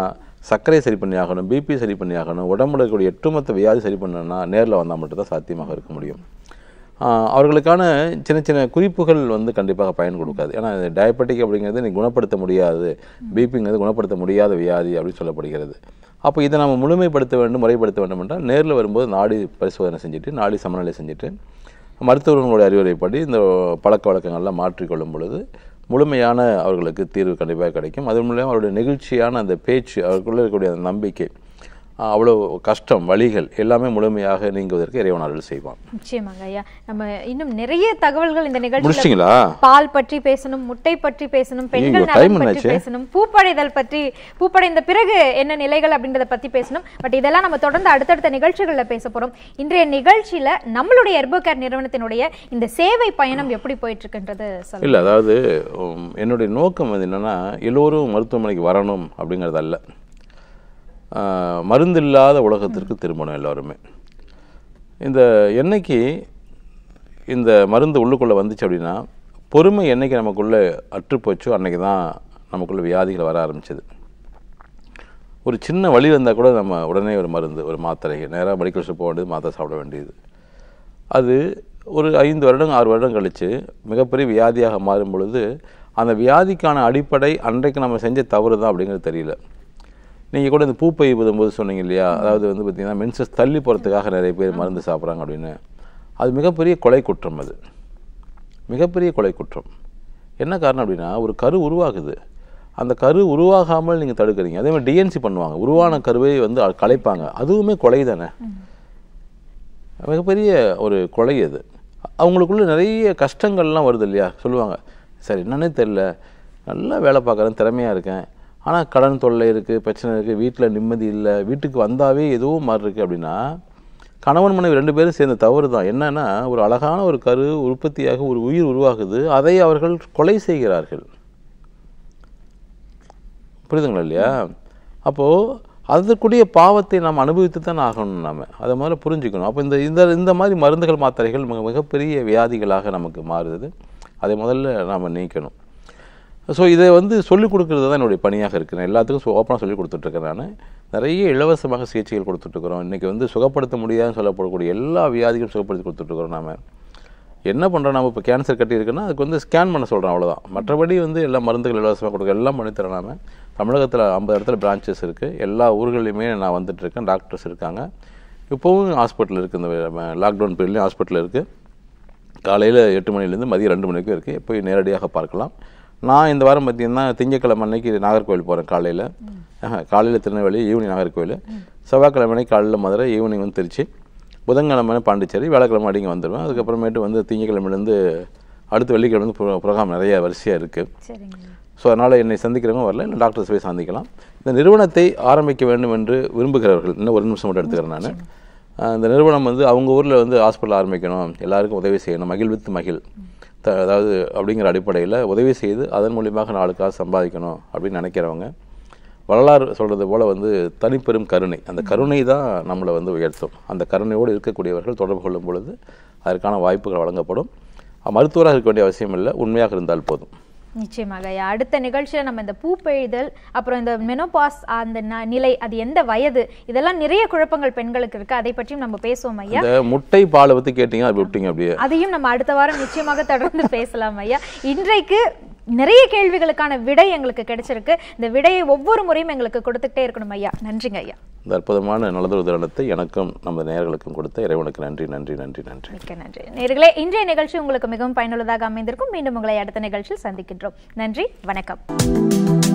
சர்க்கரை சரி பண்ணி ஆகணும் பிபி சரி பண்ணி ஆகணும் உடம்புல இருக்கக்கூடிய எட்டுமொத்த வியாதி சரி பண்ணணும்னா நேரில் வந்தால் மட்டும்தான் சாத்தியமாக இருக்க முடியும் அவர்களுக்கான சின்ன சின்ன குறிப்புகள் வந்து கண்டிப்பாக பயன் கொடுக்காது ஏன்னா டயபெட்டிக் அப்படிங்கிறது நீ குணப்படுத்த முடியாது பிபிங்கிறது குணப்படுத்த முடியாத வியாதி அப்படின்னு சொல்லப்படுகிறது அப்போ இதை நம்ம முழுமைப்படுத்த வேண்டும் முறைப்படுத்த வேண்டும் என்றால் நேரில் வரும்போது நாடி பரிசோதனை செஞ்சுட்டு நாடி சமநிலை செஞ்சுட்டு மருத்துவர்களுடைய அறிவுரைப்படி இந்த பழக்க வழக்கங்கள்லாம் மாற்றிக்கொள்ளும் பொழுது முழுமையான அவர்களுக்கு தீர்வு கண்டிப்பாக கிடைக்கும் அது மூலியம் அவருடைய நெகிழ்ச்சியான அந்த பேச்சு அவருக்குள்ளே இருக்கக்கூடிய அந்த நம்பிக்கை அவ்வளோ கஷ்டம் வழிகள் எல்லாமே முழுமையாக நீங்குவதற்கு இறைவனார்கள் செய்வான் நிச்சயமாக ஐயா நம்ம இன்னும் நிறைய தகவல்கள் இந்த நிகழ்ச்சிங்களா பால் பற்றி பேசணும் முட்டை பற்றி பேசணும் பெண்கள் பற்றி பேசணும் பூப்படைதல் பற்றி பூப்படைந்த பிறகு என்ன நிலைகள் அப்படின்றத பற்றி பேசணும் பட் இதெல்லாம் நம்ம தொடர்ந்து அடுத்தடுத்த நிகழ்ச்சிகளில் பேச போகிறோம் இன்றைய நிகழ்ச்சியில் நம்மளுடைய எர்போ கேர் நிறுவனத்தினுடைய இந்த சேவை பயணம் எப்படி போயிட்டு இருக்குன்றது இல்லை அதாவது என்னுடைய நோக்கம் வந்து என்னென்னா எல்லோரும் மருத்துவமனைக்கு வரணும் அப்படிங்கிறதல்ல மருந்து இல்லாத உலகத்திற்கு திரும்பணும் எல்லோருமே இந்த என்னைக்கு இந்த மருந்து உள்ளுக்குள்ளே வந்துச்சு அப்படின்னா பொறுமை என்றைக்கு நமக்குள்ளே அற்றுப்போச்சோ அன்றைக்கி தான் நமக்குள்ளே வியாதிகள் வர ஆரம்பிச்சது ஒரு சின்ன வழி வந்தால் கூட நம்ம உடனே ஒரு மருந்து ஒரு மாத்திரை நேராக மெடிக்கல் ஷாப் போக வேண்டியது மாத்திரை சாப்பிட வேண்டியது அது ஒரு ஐந்து வருடம் ஆறு வருடம் கழித்து மிகப்பெரிய வியாதியாக மாறும் பொழுது அந்த வியாதிக்கான அடிப்படை அன்றைக்கு நம்ம செஞ்ச தவறு தான் அப்படிங்கிறது தெரியல நீங்கள் கூட இந்த பூப்பை போது சொன்னீங்க இல்லையா அதாவது வந்து பார்த்திங்கன்னா மென்சஸ் தள்ளி போகிறதுக்காக நிறைய பேர் மருந்து சாப்பிட்றாங்க அப்படின்னு அது மிகப்பெரிய கொலை குற்றம் அது மிகப்பெரிய கொலை குற்றம் என்ன காரணம் அப்படின்னா ஒரு கரு உருவாகுது அந்த கரு உருவாகாமல் நீங்கள் தடுக்கிறீங்க அதே மாதிரி டிஎன்சி பண்ணுவாங்க உருவான கருவை வந்து கலைப்பாங்க அதுவுமே கொலை தானே மிகப்பெரிய ஒரு கொலை அது அவங்களுக்குள்ள நிறைய கஷ்டங்கள்லாம் வருது இல்லையா சொல்லுவாங்க சார் என்னன்னே தெரில நல்லா வேலை பார்க்குறேன் திறமையாக இருக்கேன் ஆனால் கடன் தொல்லை இருக்குது பிரச்சனை இருக்குது வீட்டில் நிம்மதி இல்லை வீட்டுக்கு வந்தாவே எதுவும் மாதிரி இருக்குது அப்படின்னா கணவன் மனைவி ரெண்டு பேரும் சேர்ந்த தவறு தான் என்னென்னா ஒரு அழகான ஒரு கரு உற்பத்தியாக ஒரு உயிர் உருவாகுது அதை அவர்கள் கொலை செய்கிறார்கள் புரியுதுங்களா இல்லையா அப்போது அதற்குரிய பாவத்தை நாம் அனுபவித்து தான் ஆகணும் நாம் அதை முதல்ல புரிஞ்சுக்கணும் அப்போ இந்த இந்த இந்த மாதிரி மருந்துகள் மாத்திரைகள் மிக மிகப்பெரிய வியாதிகளாக நமக்கு மாறுது அதை முதல்ல நாம் நீக்கணும் ஸோ இதை வந்து சொல்லிக் கொடுக்குறது தான் என்னுடைய பணியாக இருக்கிறேன் எல்லாத்துக்கும் ஓப்பனாக சொல்லிக் கொடுத்துட்ருக்கேன் நான் நிறைய இலவசமாக சிகிச்சைகள் கொடுத்துட்ருக்குறோம் இன்றைக்கி வந்து சுகப்படுத்த முடியாதுன்னு சொல்லப்படக்கூடிய எல்லா வியாதிகளும் சுகப்படுத்தி கொடுத்துட்ருக்குறோம் நாம் என்ன பண்ணுறோம் நம்ம இப்போ கேன்சர் இருக்குன்னா அதுக்கு வந்து ஸ்கேன் பண்ண சொல்கிறோம் அவ்வளோதான் மற்றபடி வந்து எல்லா மருந்துகள் இலவசமாக கொடுக்க எல்லாம் பண்ணித்தரேன் நாம் தமிழகத்தில் ஐம்பது இடத்துல பிரான்ச்சஸ் இருக்குது எல்லா ஊர்களையுமே நான் வந்துட்டுருக்கேன் டாக்டர்ஸ் இருக்காங்க இப்போவும் ஹாஸ்பிட்டல் இருக்குது இந்த லாக்டவுன் பீரியட்லேயும் ஹாஸ்பிட்டல் இருக்குது காலையில் எட்டு மணிலேருந்து மதியம் ரெண்டு மணிக்கும் இருக்குது போய் நேரடியாக பார்க்கலாம் நான் இந்த வாரம் பார்த்திங்கன்னா திங்கக்கிழமை அன்னைக்கு நாகர்கோவில் போகிறேன் காலையில் காலையில் திருநெல்வேலி ஈவினிங் நாகர்கோவில் செவ்வாய்க்கிழமை காலையில் மதுரை ஈவினிங் வந்து திருச்சி புதன்கிழமை பாண்டிச்சேரி வியாழக்கிழமை அடிங்க வந்துடுவேன் அதுக்கப்புறமேட்டு வந்து திங்கக்கிழமையிலேருந்து அடுத்த வெள்ளிக்கிழமை வந்து நிறைய வரிசையாக இருக்குது ஸோ அதனால் என்னை சந்திக்கிறவங்க வரல இல்லை டாக்டர்ஸ் போய் சந்திக்கலாம் இந்த நிறுவனத்தை ஆரம்பிக்க வேண்டும் என்று விரும்புகிறவர்கள் இன்னும் ஒரு நிமிஷம் மட்டும் எடுத்துக்கிறேன் நான் இந்த நிறுவனம் வந்து அவங்க ஊரில் வந்து ஹாஸ்பிட்டல் ஆரம்பிக்கணும் எல்லாருக்கும் உதவி செய்யணும் மகிழ் வித் மகிழ் த அதாவது அப்படிங்கிற அடிப்படையில் உதவி செய்து அதன் மூலியமாக நாலு காசு சம்பாதிக்கணும் அப்படின்னு நினைக்கிறவங்க வரலாறு சொல்கிறது போல் வந்து தனிப்பெரும் கருணை அந்த கருணை தான் நம்மளை வந்து உயர்த்தும் அந்த கருணையோடு இருக்கக்கூடியவர்கள் தொடர்பு கொள்ளும் பொழுது அதற்கான வாய்ப்புகள் வழங்கப்படும் மருத்துவராக இருக்க வேண்டிய அவசியம் இல்லை உண்மையாக இருந்தால் போதும் நிச்சயமாக அடுத்த நிகழ்ச்சியில் நம்ம இந்த பூப்பெழுதல் அப்புறம் இந்த மெனோபாஸ் அந்த நிலை அது எந்த வயது இதெல்லாம் நிறைய குழப்பங்கள் பெண்களுக்கு இருக்கு அதை பற்றியும் நம்ம பேசுவோம் ஐயா முட்டை பாலை பற்றி கேட்டீங்க அப்படியே அதையும் நம்ம அடுத்த வாரம் நிச்சயமாக தொடர்ந்து பேசலாம் ஐயா இன்றைக்கு நிறைய கேள்விகளுக்கான விடை எங்களுக்கு கிடைச்சிருக்கு இந்த விடையை ஒவ்வொரு முறையும் எங்களுக்கு கொடுத்துக்கிட்டே இருக்கணும் ஐயா நன்றிங்க ஐயா இந்த அற்புதமான நலது தருணத்தை எனக்கும் நம்ம நேர்களுக்கும் கொடுத்த இறைவனுக்கு நன்றி நன்றி நன்றி நன்றி மிக்க நன்றி நேர்களே இன்றைய நிகழ்ச்சி உங்களுக்கு மிகவும் பயனுள்ளதாக அமைந்திருக்கும் மீண்டும் உங்களை அடுத்த நிகழ்ச்சியில் சந்திக்கின்றோம் நன்றி வணக்கம்